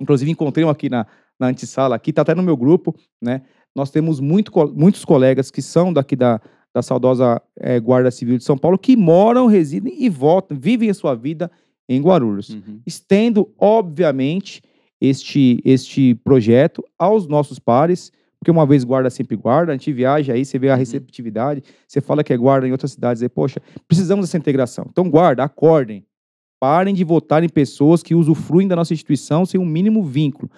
S3: Inclusive, encontrei um aqui na, na antessala, aqui, está até no meu grupo, né? Nós temos muito, muitos colegas que são daqui da, da saudosa é, Guarda Civil de São Paulo que moram, residem e votam, vivem a sua vida em Guarulhos. Uhum. Estendo, obviamente, este, este projeto aos nossos pares porque uma vez guarda, sempre guarda. A gente viaja aí, você vê a uhum. receptividade. Você fala que é guarda em outras cidades. E, poxa, precisamos dessa integração. Então, guarda, acordem. Parem de votar em pessoas que usufruem da nossa instituição sem um mínimo vínculo.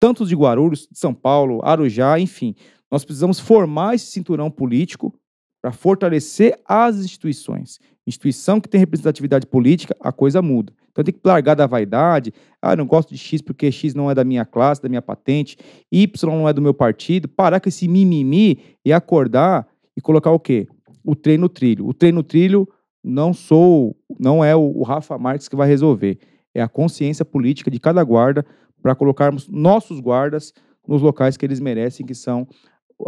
S3: Tanto de Guarulhos, de São Paulo, Arujá, enfim. Nós precisamos formar esse cinturão político para fortalecer as instituições instituição que tem representatividade política, a coisa muda. Então tem que largar da vaidade. Ah, não gosto de X porque X não é da minha classe, da minha patente, Y não é do meu partido. Parar com esse mimimi e acordar e colocar o quê? O treino trilho. O treino trilho não sou, não é o Rafa Marques que vai resolver. É a consciência política de cada guarda para colocarmos nossos guardas nos locais que eles merecem, que são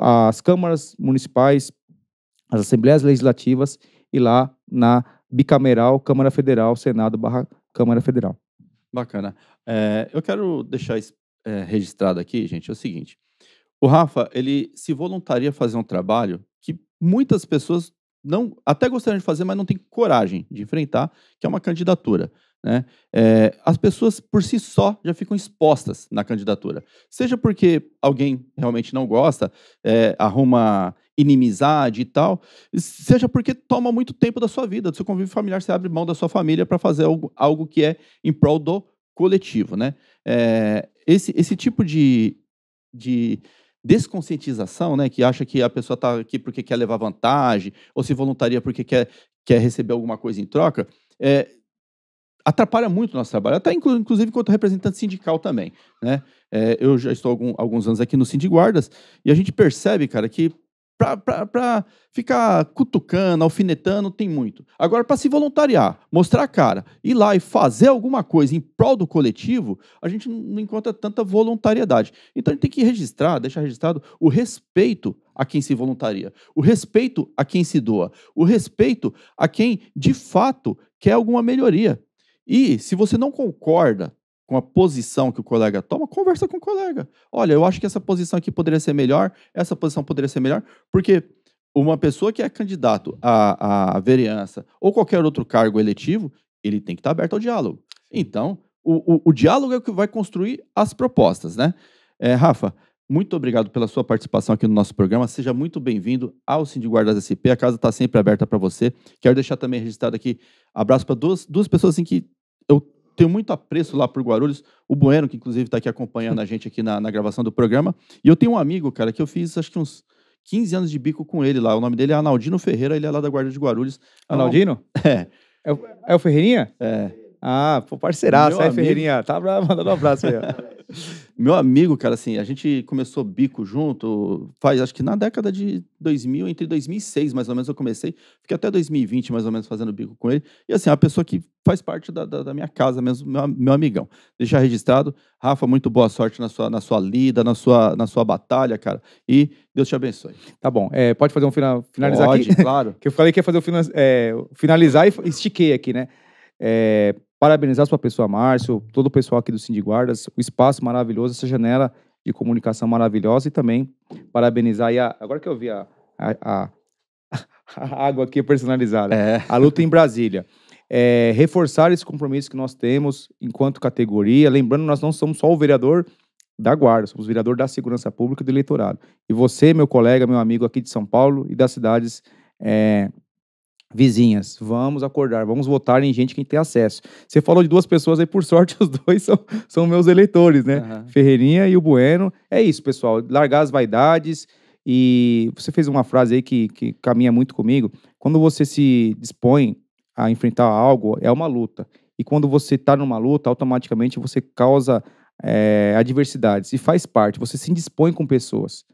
S3: as câmaras municipais, as assembleias legislativas e lá na bicameral Câmara Federal, Senado barra Câmara Federal.
S1: Bacana. É, eu quero deixar é, registrado aqui, gente, é o seguinte. O Rafa, ele se voluntaria a fazer um trabalho que muitas pessoas não até gostariam de fazer, mas não tem coragem de enfrentar, que é uma candidatura. Né? É, as pessoas por si só já ficam expostas na candidatura. Seja porque alguém realmente não gosta, é, arruma inimizade e tal, seja porque toma muito tempo da sua vida, do seu convívio familiar, você abre mão da sua família para fazer algo, algo que é em prol do coletivo, né? É, esse, esse tipo de, de desconscientização, né, que acha que a pessoa está aqui porque quer levar vantagem ou se voluntaria porque quer, quer receber alguma coisa em troca, é, atrapalha muito o nosso trabalho, até inclusive enquanto representante sindical também. Né? É, eu já estou algum, alguns anos aqui no Sindiguardas Guardas e a gente percebe, cara, que para ficar cutucando, alfinetando, tem muito. Agora, para se voluntariar, mostrar a cara, ir lá e fazer alguma coisa em prol do coletivo, a gente não encontra tanta voluntariedade. Então, a gente tem que registrar, deixar registrado o respeito a quem se voluntaria, o respeito a quem se doa, o respeito a quem, de fato, quer alguma melhoria. E, se você não concorda com a posição que o colega toma, conversa com o colega. Olha, eu acho que essa posição aqui poderia ser melhor, essa posição poderia ser melhor, porque uma pessoa que é candidato à, à vereança ou qualquer outro cargo eletivo, ele tem que estar aberto ao diálogo. Então, o, o, o diálogo é o que vai construir as propostas, né? É, Rafa, muito obrigado pela sua participação aqui no nosso programa. Seja muito bem-vindo ao Cindy Guardas SP. A casa está sempre aberta para você. Quero deixar também registrado aqui abraço para duas, duas pessoas assim, que tenho muito apreço lá por Guarulhos, o Bueno, que inclusive está aqui acompanhando a gente aqui na, na, gravação do programa. E eu tenho um amigo, cara, que eu fiz acho que uns 15 anos de bico com ele lá. O nome dele é Analdino Ferreira, ele é lá da Guarda de Guarulhos. Então, Analdino? É. É o, é o Ferreirinha? É. Ah, pô, parceiraço, aí, Ferreirinha. Tá bravo,
S3: mandando um abraço aí.
S1: Meu amigo, cara, assim, a gente começou bico junto, faz acho que na década de 2000, entre 2006 mais ou menos eu comecei, fiquei até 2020 mais ou menos fazendo bico com ele. E assim, é uma pessoa que faz parte da, da, da minha casa mesmo, meu, meu, amigão. Deixar registrado. Rafa, muito boa sorte na sua, na sua lida, na sua, na sua batalha, cara. E Deus te abençoe. Tá bom. É,
S3: pode fazer um final, finalizar pode, aqui? claro. que eu falei que ia fazer o é, finalizar e estiquei aqui, né? É, Parabenizar sua pessoa, Márcio, todo o pessoal aqui do Sindiguardas, o espaço maravilhoso, essa janela de comunicação maravilhosa e também parabenizar a, agora que eu vi a, a, a água aqui personalizada, é. a luta em Brasília. É, reforçar esse compromisso que nós temos enquanto categoria, lembrando, nós não somos só o vereador da Guarda, somos vereador da Segurança Pública e do Eleitorado. E você, meu colega, meu amigo aqui de São Paulo e das cidades é, vizinhas. Vamos acordar, vamos votar em gente que tem acesso. Você falou de duas pessoas aí, por sorte, os dois são, são meus eleitores, né? Uhum. Ferreirinha e o Bueno. É isso, pessoal. Largar as vaidades. E você fez uma frase aí que, que caminha muito comigo. Quando você se dispõe a enfrentar algo, é uma luta. E quando você está numa luta, automaticamente você causa é, adversidades e faz parte. Você se dispõe com pessoas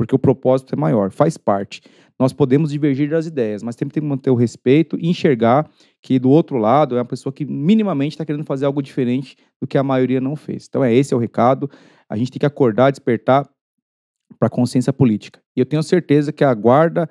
S3: porque o propósito é maior, faz parte. Nós podemos divergir das ideias, mas sempre tem que manter o respeito e enxergar que do outro lado é uma pessoa que minimamente está querendo fazer algo diferente do que a maioria não fez. Então é esse é o recado. A gente tem que acordar, despertar para a consciência política. E eu tenho certeza que a guarda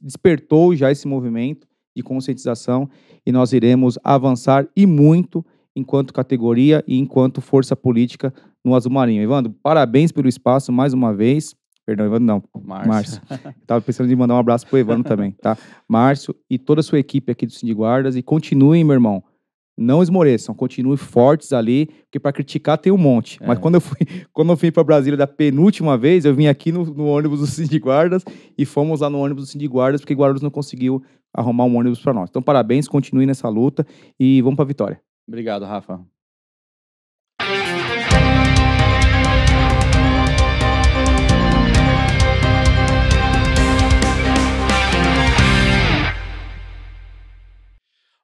S3: despertou já esse movimento de conscientização e nós iremos avançar e muito enquanto categoria e enquanto força política no Azul Marinho. Evandro, parabéns pelo espaço mais uma vez. Perdão, Evandro não. Márcio. Márcio. Estava pensando em mandar um abraço pro Evandro também, tá? Márcio e toda a sua equipe aqui do Cine Guardas. E continuem, meu irmão. Não esmoreçam, continuem fortes ali, porque para criticar tem um monte. É. Mas quando eu fui, quando eu fui para Brasília da penúltima vez, eu vim aqui no, no ônibus do Cine Guardas e fomos lá no ônibus do Cine Guardas, porque Guarulhos não conseguiu arrumar um ônibus para nós. Então, parabéns, continuem nessa luta e vamos para a vitória. Obrigado,
S1: Rafa.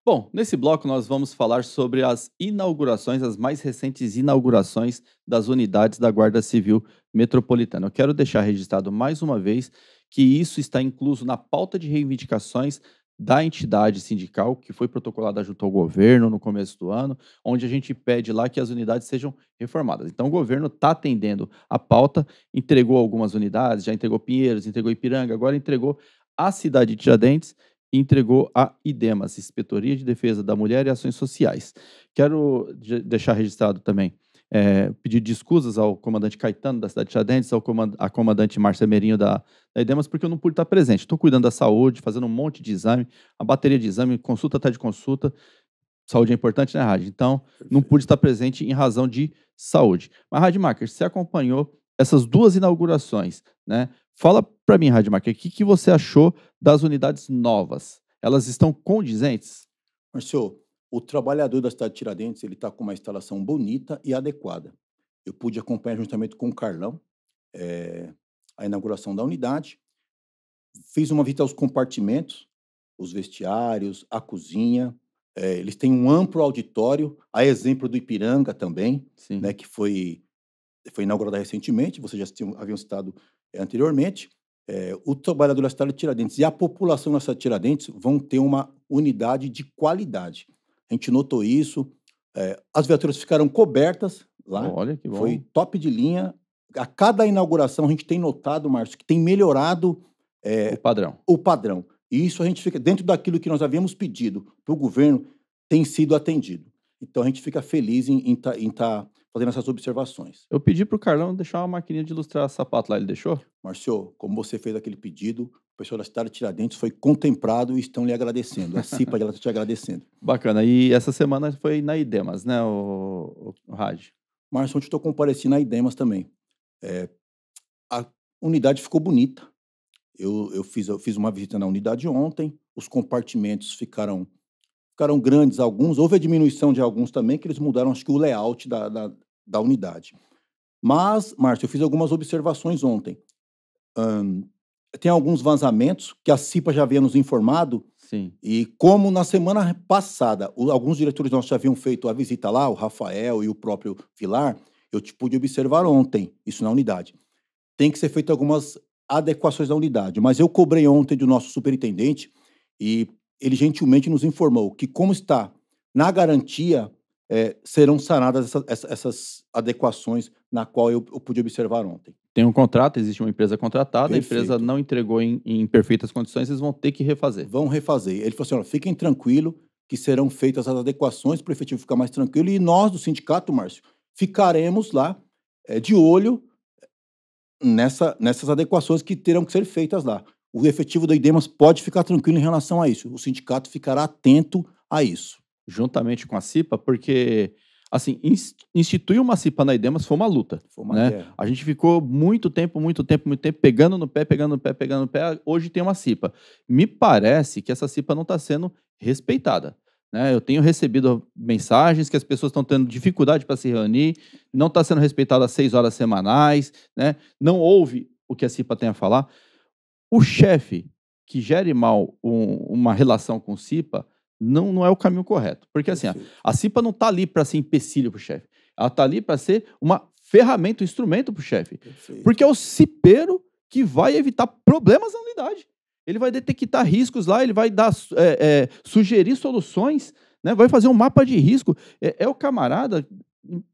S1: Bom, nesse bloco nós vamos falar sobre as inaugurações, as mais recentes inaugurações das unidades da Guarda Civil Metropolitana. Eu quero deixar registrado mais uma vez que isso está incluso na pauta de reivindicações da entidade sindical que foi protocolada junto ao governo no começo do ano, onde a gente pede lá que as unidades sejam reformadas. Então o governo está atendendo a pauta, entregou algumas unidades, já entregou Pinheiros, entregou Ipiranga, agora entregou a cidade de Tiradentes entregou à IDEMAS, Inspetoria de Defesa da Mulher e Ações Sociais. Quero deixar registrado também é, pedir desculpas ao comandante Caetano da cidade de Chadentes, ao comandante, à comandante Márcia Merinho da, da IDEMAS, porque eu não pude estar presente. Estou cuidando da saúde, fazendo um monte de exame, a bateria de exame, consulta até de consulta. Saúde é importante, né, Rádio? Então, não pude estar presente em razão de saúde. Mas, Rádio Marker, você acompanhou essas duas inaugurações, né? Fala para mim, Radmacher, o que, que você achou das unidades novas? Elas estão condizentes? Marcio,
S4: o trabalhador da cidade de Tiradentes ele está com uma instalação bonita e adequada. Eu pude acompanhar juntamente com o Carlão é, a inauguração da unidade. Fiz uma visita aos compartimentos, os vestiários, a cozinha. É, eles têm um amplo auditório, a exemplo do Ipiranga também, né, que foi, foi inaugurada recentemente, vocês já havia haviam citado eh, anteriormente é, o trabalhador da cidade de Tiradentes e a população da cidade de Tiradentes vão ter uma unidade de qualidade. A gente notou isso. É, as viaturas ficaram cobertas lá. Olha que bom. Foi top de linha. A cada inauguração a gente tem notado, Márcio, que tem melhorado é, o padrão. O padrão. E isso a gente fica dentro daquilo que nós havíamos pedido para o governo tem sido atendido. Então a gente fica feliz em estar tá, tá fazendo essas observações.
S1: Eu pedi para o Carlão deixar uma maquininha de ilustrar sapato lá, ele deixou? Márcio, como você fez aquele pedido, o pessoal
S4: da cidade de Tiradentes foi contemplado e estão lhe agradecendo. A CIPA está te agradecendo.
S1: Bacana. E essa semana foi na IDEMAS, né, o, o, o Raj? Márcio, ontem estou comparecendo na IDEMAS
S4: também. É, a unidade ficou bonita. Eu, eu, fiz, eu fiz uma visita na unidade ontem, os compartimentos ficaram ficaram grandes alguns, houve a diminuição de alguns também, que eles mudaram, acho que o layout da, da da unidade. Mas, Márcio, eu fiz algumas observações ontem. Um, tem alguns vazamentos que a CIPA já havia nos informado. Sim. E como na semana passada o, alguns diretores nossos já haviam feito a visita lá, o Rafael e o próprio Vilar, eu te pude observar ontem, isso na unidade. Tem que ser feito algumas adequações da unidade, mas eu cobrei ontem do nosso superintendente e ele gentilmente nos informou que, como está na garantia é, serão sanadas essa, essas adequações na qual eu,
S1: eu, pude observar ontem. Tem um contrato, existe uma empresa contratada, Perfeito. a empresa não entregou em, em, perfeitas condições, eles vão ter que refazer. Vão refazer. Ele falou assim: olha, fiquem tranquilo que serão feitas as
S4: adequações para o efetivo ficar mais tranquilo e nós do sindicato, Márcio, ficaremos lá é, de olho eh, nessa, nessas adequações que terão que ser feitas lá. O efetivo da IDEMAS pode ficar tranquilo em relação a isso. O sindicato ficará atento a isso juntamente
S1: com a CIPA, porque assim, instituir uma CIPA na IDEMAS foi uma luta. Foi uma né? A gente ficou muito tempo, muito tempo, muito tempo pegando no pé, pegando no pé, pegando no pé. Hoje tem uma CIPA. Me parece que essa CIPA não está sendo respeitada. Né? Eu tenho recebido mensagens que as pessoas estão tendo dificuldade para se reunir, não está sendo respeitada as seis horas semanais, né? não ouve o que a CIPA tem a falar. O chefe que gere mal um, uma relação com CIPA, não, não é o caminho correto. Porque assim, a, a CIPA não está ali para ser empecilho para o chefe. Ela está ali para ser uma ferramenta, um instrumento para o chefe. Porque é o cipeiro que vai evitar problemas na unidade. Ele vai detectar riscos lá, ele vai dar, é, é, sugerir soluções, né? vai fazer um mapa de risco. É, é o camarada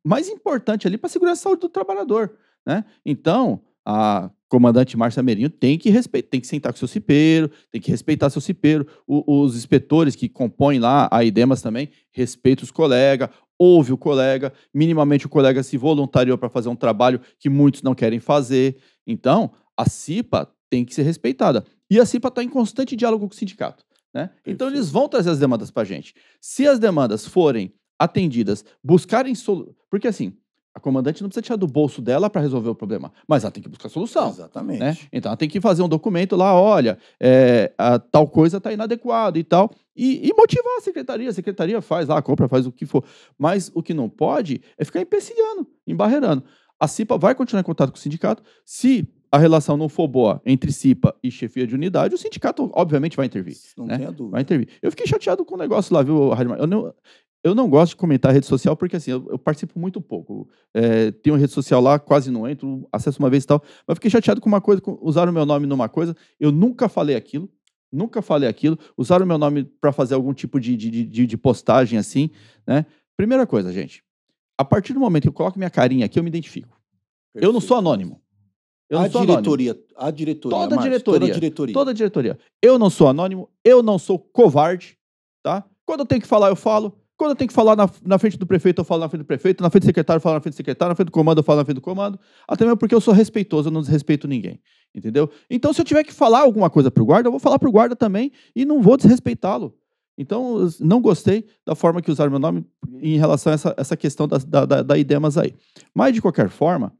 S1: mais importante ali para segurar a saúde do trabalhador. Né? Então, a comandante Márcio Amerinho tem que respeitar, tem que sentar com seu cipeiro, tem que respeitar seu cipeiro. O, os inspetores que compõem lá a IDEMAS também, respeita os colegas, ouve o colega, minimamente o colega se voluntariou para fazer um trabalho que muitos não querem fazer. Então, a CIPA tem que ser respeitada. E a CIPA está em constante diálogo com o sindicato. Né? Então, eles vão trazer as demandas para a gente. Se as demandas forem atendidas, buscarem solução, Porque assim, a comandante não precisa tirar do bolso dela para resolver o problema, mas ela tem que buscar solução. Né? Exatamente. Né? Então ela tem que fazer um documento lá, olha, é, a tal coisa está inadequada e tal, e, e, motivar a secretaria. A secretaria faz lá, compra, faz o que for. Mas o que não pode é ficar empecilhando, embarreirando. A CIPA vai continuar em contato com o sindicato. Se a relação não for boa entre CIPA e chefia de unidade, o sindicato, obviamente, vai intervir. Não né? dúvida. Vai intervir. Eu fiquei chateado com o negócio lá, viu, Rádio eu não, eu não gosto de comentar rede social porque assim, eu, eu participo muito pouco. É, tenho rede social lá, quase não entro, acesso uma vez e tal. Mas fiquei chateado com uma coisa, com, usaram meu nome numa coisa, eu nunca falei aquilo, nunca falei aquilo, usaram meu nome para fazer algum tipo de, de, de, de, postagem assim, né? Primeira coisa, gente, a partir do momento que eu coloco minha carinha aqui, eu me identifico. Perfeito. Eu não sou anônimo. Eu a diretoria, anônimo.
S4: a diretoria, toda a diretoria, toda diretoria,
S1: toda diretoria. Eu não sou anônimo, eu não sou covarde, tá? Quando eu tenho que falar, eu falo. Quando eu tenho que falar na, na, frente do prefeito, eu falo na frente do prefeito, na frente do secretário, eu falo na frente do secretário, na frente do comando, eu falo na frente do comando. Até mesmo porque eu sou respeitoso, eu não desrespeito ninguém. Entendeu? Então, se eu tiver que falar alguma coisa para o guarda, eu vou falar para o guarda também e não vou desrespeitá-lo. Então, não gostei da forma que usaram meu nome em relação a essa, essa questão da, da, da Idemas aí. Mas, de qualquer forma,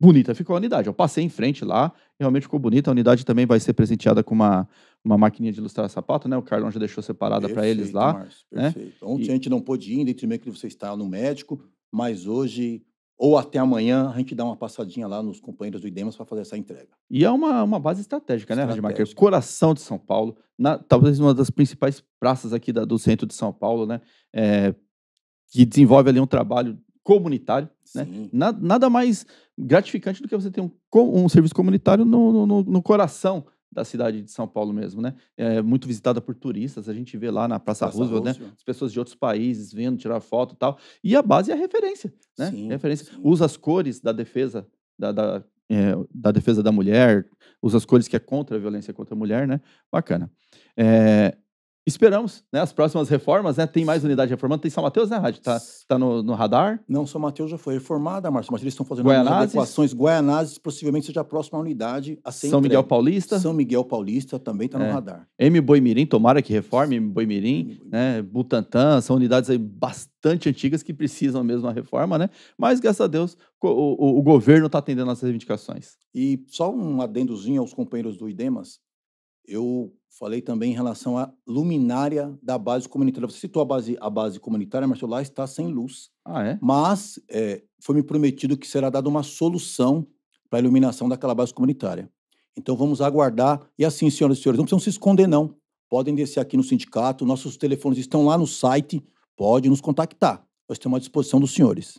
S1: bonita ficou a unidade. Eu passei em frente lá, realmente ficou bonita. A unidade também vai ser presenteada com uma, uma maquininha de ilustrar sapato, né? O Carlão já deixou separada para eles lá. Né? Marcio, perfeito.
S4: Né? Ontem e... a gente não pôde ir, meio que você está no médico, mas hoje ou até amanhã a gente dá uma passadinha lá nos companheiros do IDEMAS para fazer essa entrega.
S1: E é uma, uma base estratégica, né, Radimar? É coração de São Paulo, na, talvez uma das principais praças aqui da, do centro de São Paulo, né? É, que desenvolve ali um trabalho comunitário, né? nada mais gratificante do que você ter um, um serviço comunitário no, no, no coração da cidade de São Paulo mesmo, né? É muito visitada por turistas, a gente vê lá na Praça, Praça Roosevelt, né? As pessoas de outros países vendo, tirar foto e tal. E a base é a referência, né? Sim, referência. Sim. Usa as cores da defesa da, da, é, da, defesa da mulher, usa as cores que é contra a violência contra a mulher, né? Bacana. É, Esperamos, né? As próximas reformas, né? Tem mais unidade reformando. Tem São Mateus, né, Rádio? Tá, tá no, no radar? Não, São Mateus já foi reformada, Márcio. Mas eles estão fazendo Guaianazes.
S4: adequações. Guaianazes possivelmente seja a próxima unidade a ser São entregue. Miguel
S1: Paulista? São Miguel Paulista também está é. no radar. M. Boimirim, tomara que reforme M. Boimirim, né? Butantã, são unidades aí bastante antigas que precisam mesmo a reforma, né? Mas, graças a Deus, o, o, o governo está atendendo essas reivindicações. E só um adendozinho aos
S4: companheiros do IDEMAS. Eu falei também em relação à luminária da base comunitária. Você citou a base, a base comunitária, Marcelo, lá está sem luz. Ah, é? Mas é, foi me prometido que será dada uma solução para a iluminação daquela base comunitária. Então vamos aguardar. E assim, senhoras e senhores, não precisam se esconder, não. Podem descer aqui no sindicato, nossos telefones estão lá no site, pode nos contactar. Nós estamos à disposição dos senhores.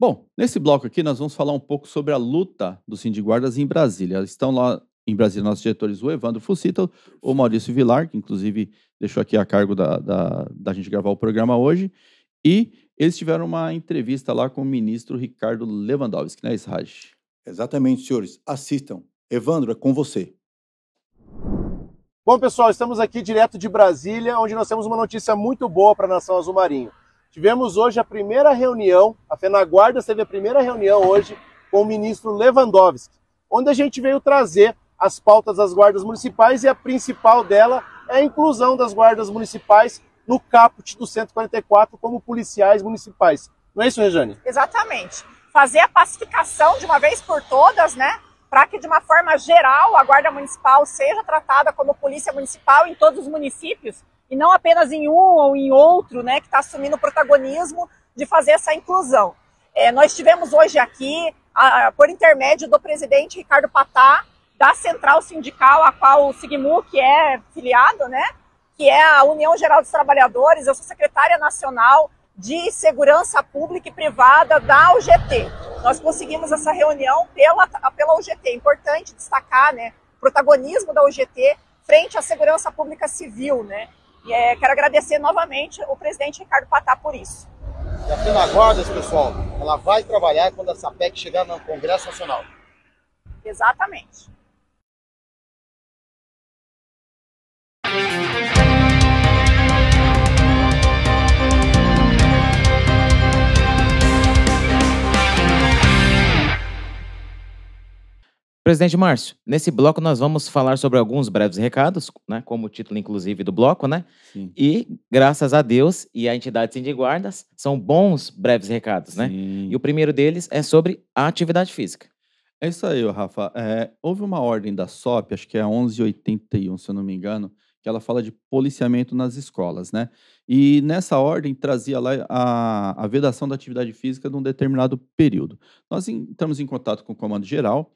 S1: Bom, nesse bloco aqui nós vamos falar um pouco sobre a luta dos sindiguardas em Brasília. Estão lá em Brasília nossos diretores, o Evandro Fucito, o Maurício Vilar, que inclusive deixou aqui a cargo da, da, da gente gravar o programa hoje, e eles tiveram uma entrevista lá com o ministro Ricardo Lewandowski, né, Raj? Exatamente, senhores. Assistam. Evandro, é com você.
S3: Bom, pessoal, estamos aqui direto de Brasília, onde nós temos uma notícia muito boa para a
S4: Nação Azul Marinho. Tivemos hoje a primeira reunião, a FENAGUARDA teve a primeira reunião
S3: hoje com o ministro Lewandowski, onde a gente veio trazer as pautas das guardas municipais e a principal dela é a inclusão das guardas municipais no caput do 144 como policiais municipais. Não é isso, Rejane?
S1: Exatamente. Fazer a pacificação de uma vez por todas, né? Para que de uma forma geral a Guarda Municipal seja tratada como polícia municipal em todos os municípios, e não apenas em um ou em outro, né, que está assumindo o protagonismo de fazer essa inclusão. É, nós tivemos hoje aqui, a, a, por intermédio do presidente Ricardo Patá, da central sindical a qual o Sigmu, que é filiado, né, que é a União Geral dos Trabalhadores, eu sou secretária nacional de segurança pública e privada da UGT. Nós conseguimos essa reunião pela, pela UGT. É importante destacar, né, protagonismo da UGT frente à segurança pública civil, né? E é, quero agradecer novamente o presidente Ricardo Patá por
S3: isso.
S4: a tendo Guardas, pessoal, ela vai trabalhar quando essa PEC
S3: chegar no Congresso Nacional.
S4: Exatamente.
S2: Presidente Márcio, nesse bloco nós vamos falar sobre alguns breves recados, né, como o título inclusive do bloco, né? Sim. E graças a Deus e à entidade guardas são bons breves recados, né? E o primeiro deles é sobre a atividade física. É isso aí, Rafa. É, houve
S1: uma ordem da SOP, acho que é 1181, se eu não me engano, que ela fala de policiamento nas escolas, né? E nessa ordem trazia lá a, a vedação da atividade física num determinado período. Nós entramos em contato com o comando geral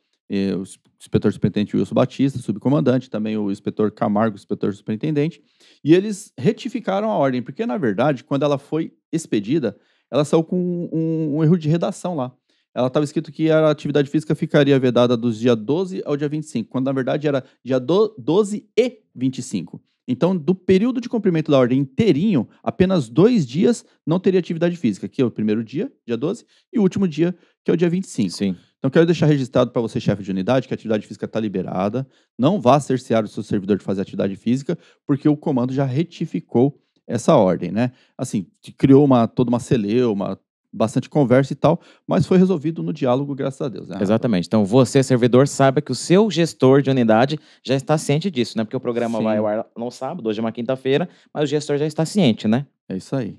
S1: o inspetor superintendente Wilson Batista, subcomandante, também o inspetor Camargo, inspetor superintendente, e eles retificaram a ordem, porque na verdade, quando ela foi expedida, ela saiu com um, um erro de redação lá. Ela estava escrito que a atividade física ficaria vedada dos dia 12 ao dia 25, quando na verdade era dia do, 12 e 25. Então, do período de cumprimento da ordem inteirinho, apenas dois dias não teria atividade física, que é o primeiro dia, dia 12, e o último dia, que é o dia 25. Sim. Então, quero deixar registrado para você, chefe de unidade, que a atividade física está liberada. Não vá cercear o seu servidor de fazer atividade física, porque o comando já retificou essa ordem, né? Assim, criou uma, toda uma celeuma, bastante conversa e tal, mas foi resolvido no diálogo, graças a Deus. Né,
S2: Exatamente. Então, você, servidor, saiba que o seu gestor de unidade já está ciente disso, né? Porque o programa Sim. vai ao ar no sábado, hoje é uma quinta-feira, mas o gestor já está ciente, né? É isso aí.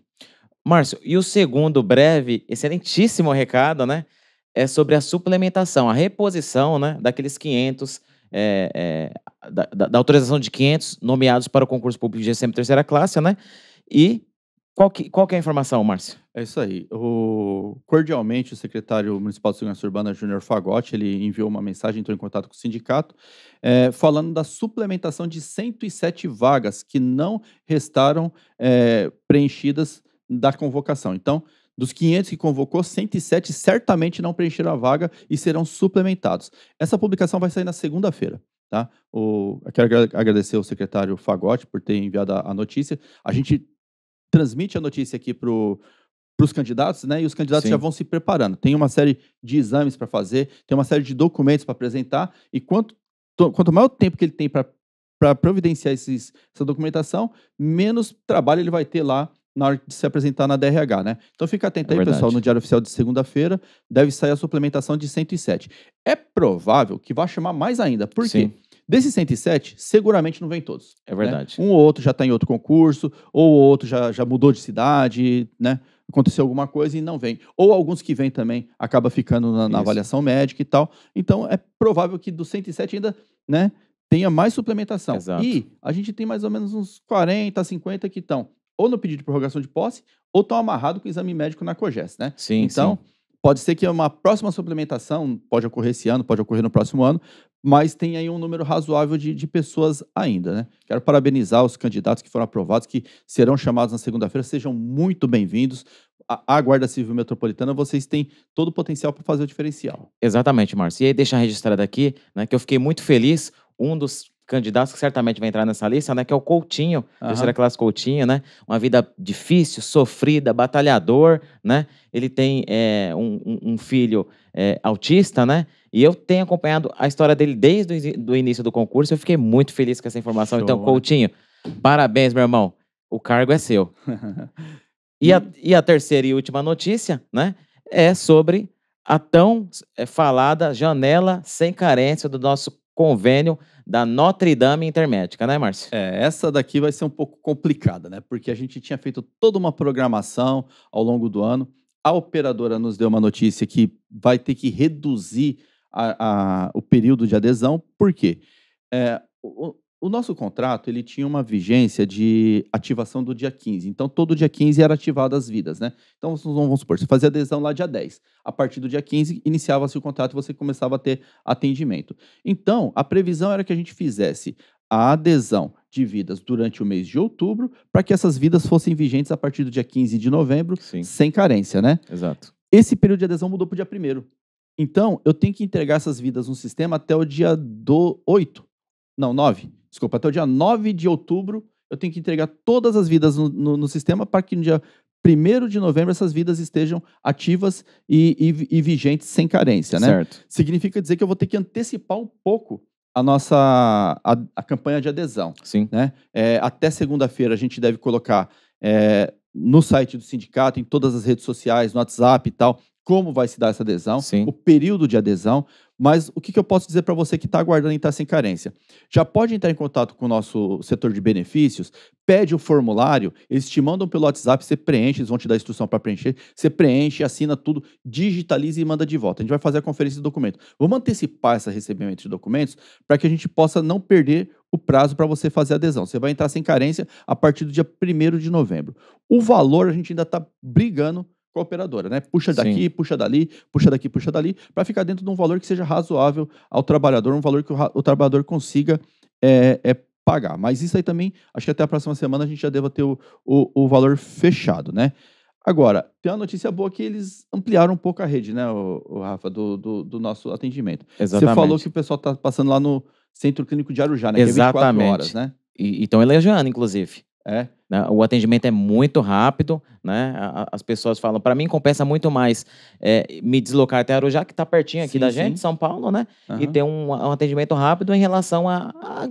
S2: Márcio, e o segundo breve, excelentíssimo recado, né? é sobre a suplementação, a reposição né, daqueles 500, é, é, da, da, autorização de 500 nomeados para o concurso público de GCM terceira classe, né? E qual que, qual que é a informação, Márcio?
S1: É isso aí. O, cordialmente, o secretário municipal de segurança urbana, Júnior Fagotti, ele enviou uma mensagem, entrou em contato com o sindicato, é, falando da suplementação de 107 vagas que não restaram eh, preenchidas da convocação. Então, dos 500 que convocou, 107 certamente não preencheram a vaga e serão suplementados. Essa publicação vai sair na segunda-feira. Tá? O, eu quero agradecer ao secretário Fagotti por ter enviado a, notícia. A gente transmite a notícia aqui para para os candidatos, né? E os candidatos Sim. já vão se preparando. Tem uma série de exames para fazer, tem uma série de documentos para apresentar. E quanto, to, quanto maior o tempo que ele tem para providenciar esses, essa documentação, menos trabalho ele vai ter lá na hora de se apresentar na DRH, né? Então fica atento é aí, verdade. pessoal, no Diário Oficial de segunda-feira deve sair a suplementação de 107. É provável que vá chamar mais ainda, por quê? Desses 107, seguramente não vem todos. É né? verdade. Né? Um ou outro já está em outro concurso, ou outro já, já mudou de cidade, né? Aconteceu alguma coisa e não vem. Ou alguns que vêm também acaba ficando na, na avaliação médica e tal. Então é provável que dos 107 ainda, né? tenha mais suplementação. Exato. E a gente tem mais ou menos uns 40, 50 que estão ou no pedido de prorrogação de posse, ou estão amarrados com o exame médico na COGES, né? Sim, então, sim. pode ser que uma próxima suplementação, pode ocorrer esse ano, pode ocorrer no próximo ano, mas tem aí um número razoável de, de pessoas ainda, né? Quero parabenizar os candidatos que foram aprovados, que serão chamados na segunda-feira, sejam muito bem-vindos. A, Guarda Civil Metropolitana, vocês têm todo o potencial para fazer o diferencial.
S2: Exatamente, Márcio. E aí, registrado aqui né, que eu fiquei muito feliz. Um dos candidatos que certamente vai entrar nessa lista, né? Que é o Coutinho, uhum. terceira classe Coutinho, né? Uma vida difícil, sofrida, batalhador, né? Ele tem é, um, um, filho é, autista, né? E eu tenho acompanhado a história dele desde o início do concurso. Eu fiquei muito feliz com essa informação. Então, Show. Então, Coutinho, parabéns, meu irmão. O cargo é seu. e, a, e a terceira e última notícia, né? É sobre a tão é, falada janela sem carência do nosso convênio da Notre Dame Intermédica, né, Márcio? É, essa daqui vai ser um pouco complicada, né? Porque a gente tinha feito toda uma
S1: programação ao longo do ano. A operadora nos deu uma notícia que vai ter que reduzir a, a, o período de adesão. Por quê? É, o nosso contrato, ele tinha uma vigência de ativação do dia 15. Então, todo dia 15 era ativado as vidas, né? Então, vamos supor, você fazia adesão lá dia 10. A partir do dia 15, iniciava-se o contrato e você começava a ter atendimento. Então, a previsão era que a gente fizesse a adesão de vidas durante o mês de outubro, para que essas vidas fossem vigentes a partir do dia 15 de novembro, Sim. sem carência, né? Exato. Esse período de adesão mudou para o dia 1 Então, eu tenho que entregar essas vidas no sistema até o dia do 8 não, 9. Desculpa, até o dia 9 de outubro eu tenho que entregar todas as vidas no, no, no sistema para que no dia 1 de novembro essas vidas estejam ativas e, e, e vigentes sem carência, né? Certo. Significa dizer que eu vou ter que antecipar um pouco a nossa a, a campanha de adesão. Sim. Né? É, até segunda-feira a gente deve colocar é, no site do sindicato, em todas as redes sociais, no WhatsApp e tal, como vai se dar essa adesão, Sim. o período de adesão. Mas o que, que eu posso dizer para você que está aguardando e está sem carência? Já pode entrar em contato com o nosso setor de benefícios, pede o formulário, eles te mandam pelo WhatsApp, você preenche, eles vão te dar a instrução para preencher, você preenche, assina tudo, digitaliza e manda de volta. A gente vai fazer a conferência de documento. Vamos antecipar esse recebimento de documentos para que a gente possa não perder o prazo para você fazer adesão. Você vai entrar sem carência a partir do dia 1 de novembro. O valor a gente ainda está brigando com a operadora, né? Puxa daqui, Sim. puxa dali, puxa daqui, puxa dali, para ficar dentro de um valor que seja razoável ao trabalhador, um valor que o, o trabalhador consiga é, é, pagar. Mas isso aí também, acho que até a próxima semana a gente já deva ter o, o, o valor fechado, né? Agora, tem uma notícia boa que eles ampliaram um pouco a rede, né, o, Rafa, do, do, do, nosso atendimento. Exatamente. Você falou que o pessoal está passando lá no Centro Clínico de Arujá, né? É Exatamente. é 24 horas, né?
S2: E estão elogiando, inclusive. É. Né? O atendimento é muito rápido, né? As pessoas falam, para mim compensa muito mais é, me deslocar até Arujá, que está pertinho aqui sim, da sim. gente, São Paulo, né? Uhum. E ter um, um, atendimento rápido em relação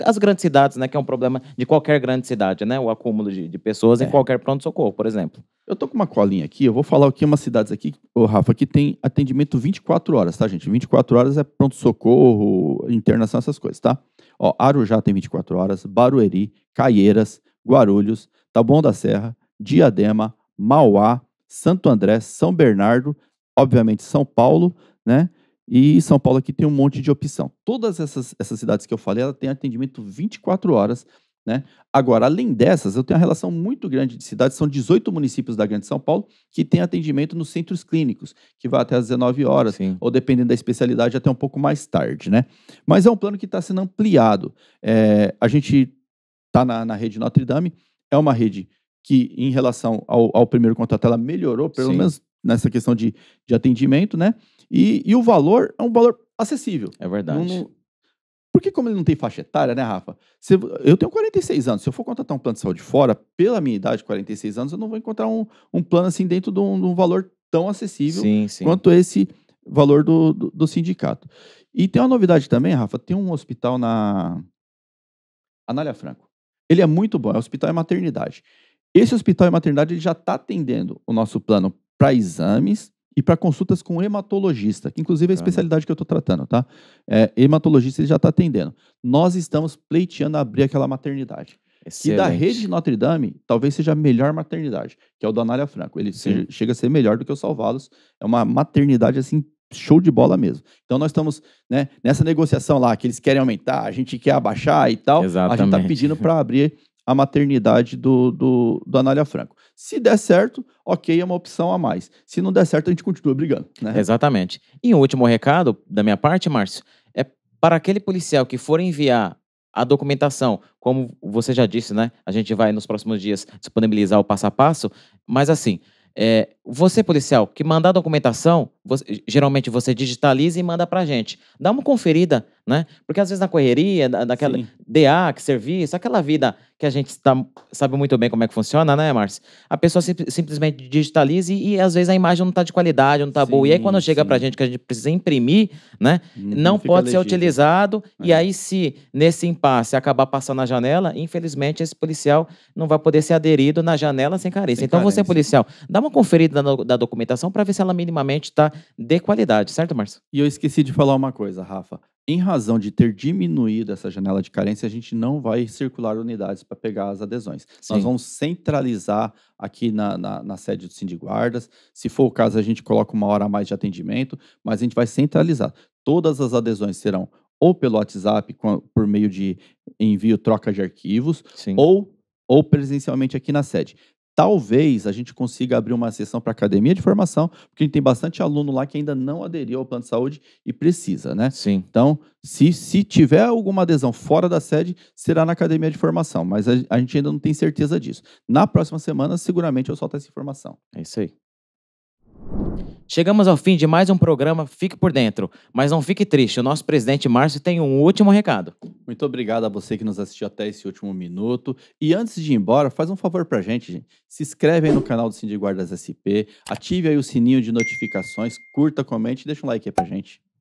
S2: às grandes cidades, né? Que é um problema de qualquer grande cidade, né? O acúmulo de, de pessoas é. em qualquer pronto-socorro, por exemplo.
S1: Eu tô com uma colinha aqui, eu vou falar aqui umas cidades aqui, o Rafa, que tem atendimento 24 horas, tá, gente? 24 horas é pronto-socorro, internação, essas coisas, tá? Ó, Arujá tem 24 horas, Barueri, Caieiras, Guarulhos, Taboão da Serra, Diadema, Mauá, Santo André, São Bernardo, obviamente São Paulo, né? E São Paulo aqui tem um monte de opção. Todas essas, essas cidades que eu falei, ela tem atendimento 24 horas, né? Agora, além dessas, eu tenho uma relação muito grande de cidades, são 18 municípios da Grande São Paulo que tem atendimento nos centros clínicos, que vai até às 19 horas, Sim. ou dependendo da especialidade, até um pouco mais tarde, né? Mas é um plano que está sendo ampliado. É, a gente está na, na rede Notre Dame. É uma rede que, em relação ao, ao primeiro contrato, ela melhorou, pelo Sim. menos nessa questão de, de atendimento, né? E, e o valor é um valor acessível. É verdade. Porque como ele não tem faixa etária, né, Rafa? Se, eu tenho 46 anos. Se eu for contratar um plano de saúde fora, pela minha idade, 46 anos, eu não vou encontrar um, um plano assim dentro de um, de um valor tão acessível sim, sim. quanto esse valor do, do, do, sindicato. E tem uma novidade também, Rafa. Tem um hospital na Anália Franco. Ele é muito bom, é hospital e maternidade. Esse hospital e maternidade ele já está atendendo o nosso plano para exames e para consultas com hematologista, que inclusive é a especialidade que eu estou tratando, tá? É, hematologista ele já está atendendo. Nós estamos pleiteando abrir aquela maternidade. Excelente. E da rede de Notre Dame, talvez seja a melhor maternidade, que é o da Anália Franco. Ele seja, chega a ser melhor do que o Salvados. É uma maternidade, assim, show de bola mesmo. Então nós estamos né, nessa negociação lá, que eles querem aumentar, a gente quer abaixar e tal. Exatamente. A gente está pedindo para abrir a maternidade do, do, do Anália Franco. Se der certo, ok, é uma opção a mais. Se não der certo, a gente continua brigando. Né?
S2: Exatamente. E um último recado da minha parte, Márcio, é para aquele policial que for enviar a documentação, como você já disse, né? A gente vai nos próximos dias disponibilizar o passo a passo, mas assim, é, você, policial, que mandar a documentação, você, geralmente você digitaliza e manda pra gente. Dá uma conferida, né? Porque às vezes na correria, daquela Sim. DA, que é serviço, aquela vida que a gente tá, sabe muito bem como é que funciona, né, Márcio? A pessoa sim, simplesmente digitaliza e, e, às vezes a imagem não tá de qualidade, não tá sim, boa. E aí quando chega sim. pra gente que a gente precisa imprimir, né? Uhum, não, pode ser utilizado. É. E aí se nesse impasse acabar passando na janela, infelizmente esse policial não vai poder ser aderido na janela sem carência. Sem então carência. você, policial, dá uma conferida da, da documentação para ver se ela minimamente está de qualidade, certo, Márcio?
S1: E eu esqueci de falar uma coisa, Rafa. Em razão de ter diminuído essa janela de carência, a gente não vai circular unidades para pegar as adesões. Sim. Nós vamos centralizar aqui na, na, na sede do Sindiguardas. Se for o caso, a gente coloca uma hora a mais de atendimento, mas a gente vai centralizar. Todas as adesões serão ou pelo WhatsApp, por meio de envio, troca de arquivos, ou ou presencialmente aqui na sede. Talvez a gente consiga abrir uma sessão para academia de formação, porque a gente tem bastante aluno lá que ainda não aderiu ao plano de saúde e precisa, né? Sim. Então, se, se tiver alguma adesão fora da sede, será na academia de formação, mas a, a gente ainda não tem certeza disso. Na próxima semana, seguramente eu solto essa informação.
S2: É isso aí. Chegamos ao fim de mais um programa Fique por Dentro, mas não fique triste, o nosso presidente Márcio tem um último recado. Muito obrigado a você que nos assistiu
S1: até esse último minuto. E antes de ir embora, faz um favor pra gente, gente. Se inscreve aí no canal do Sindicato Guardas SP, ative aí o sininho de notificações, curta, comente e deixa um like aí pra gente.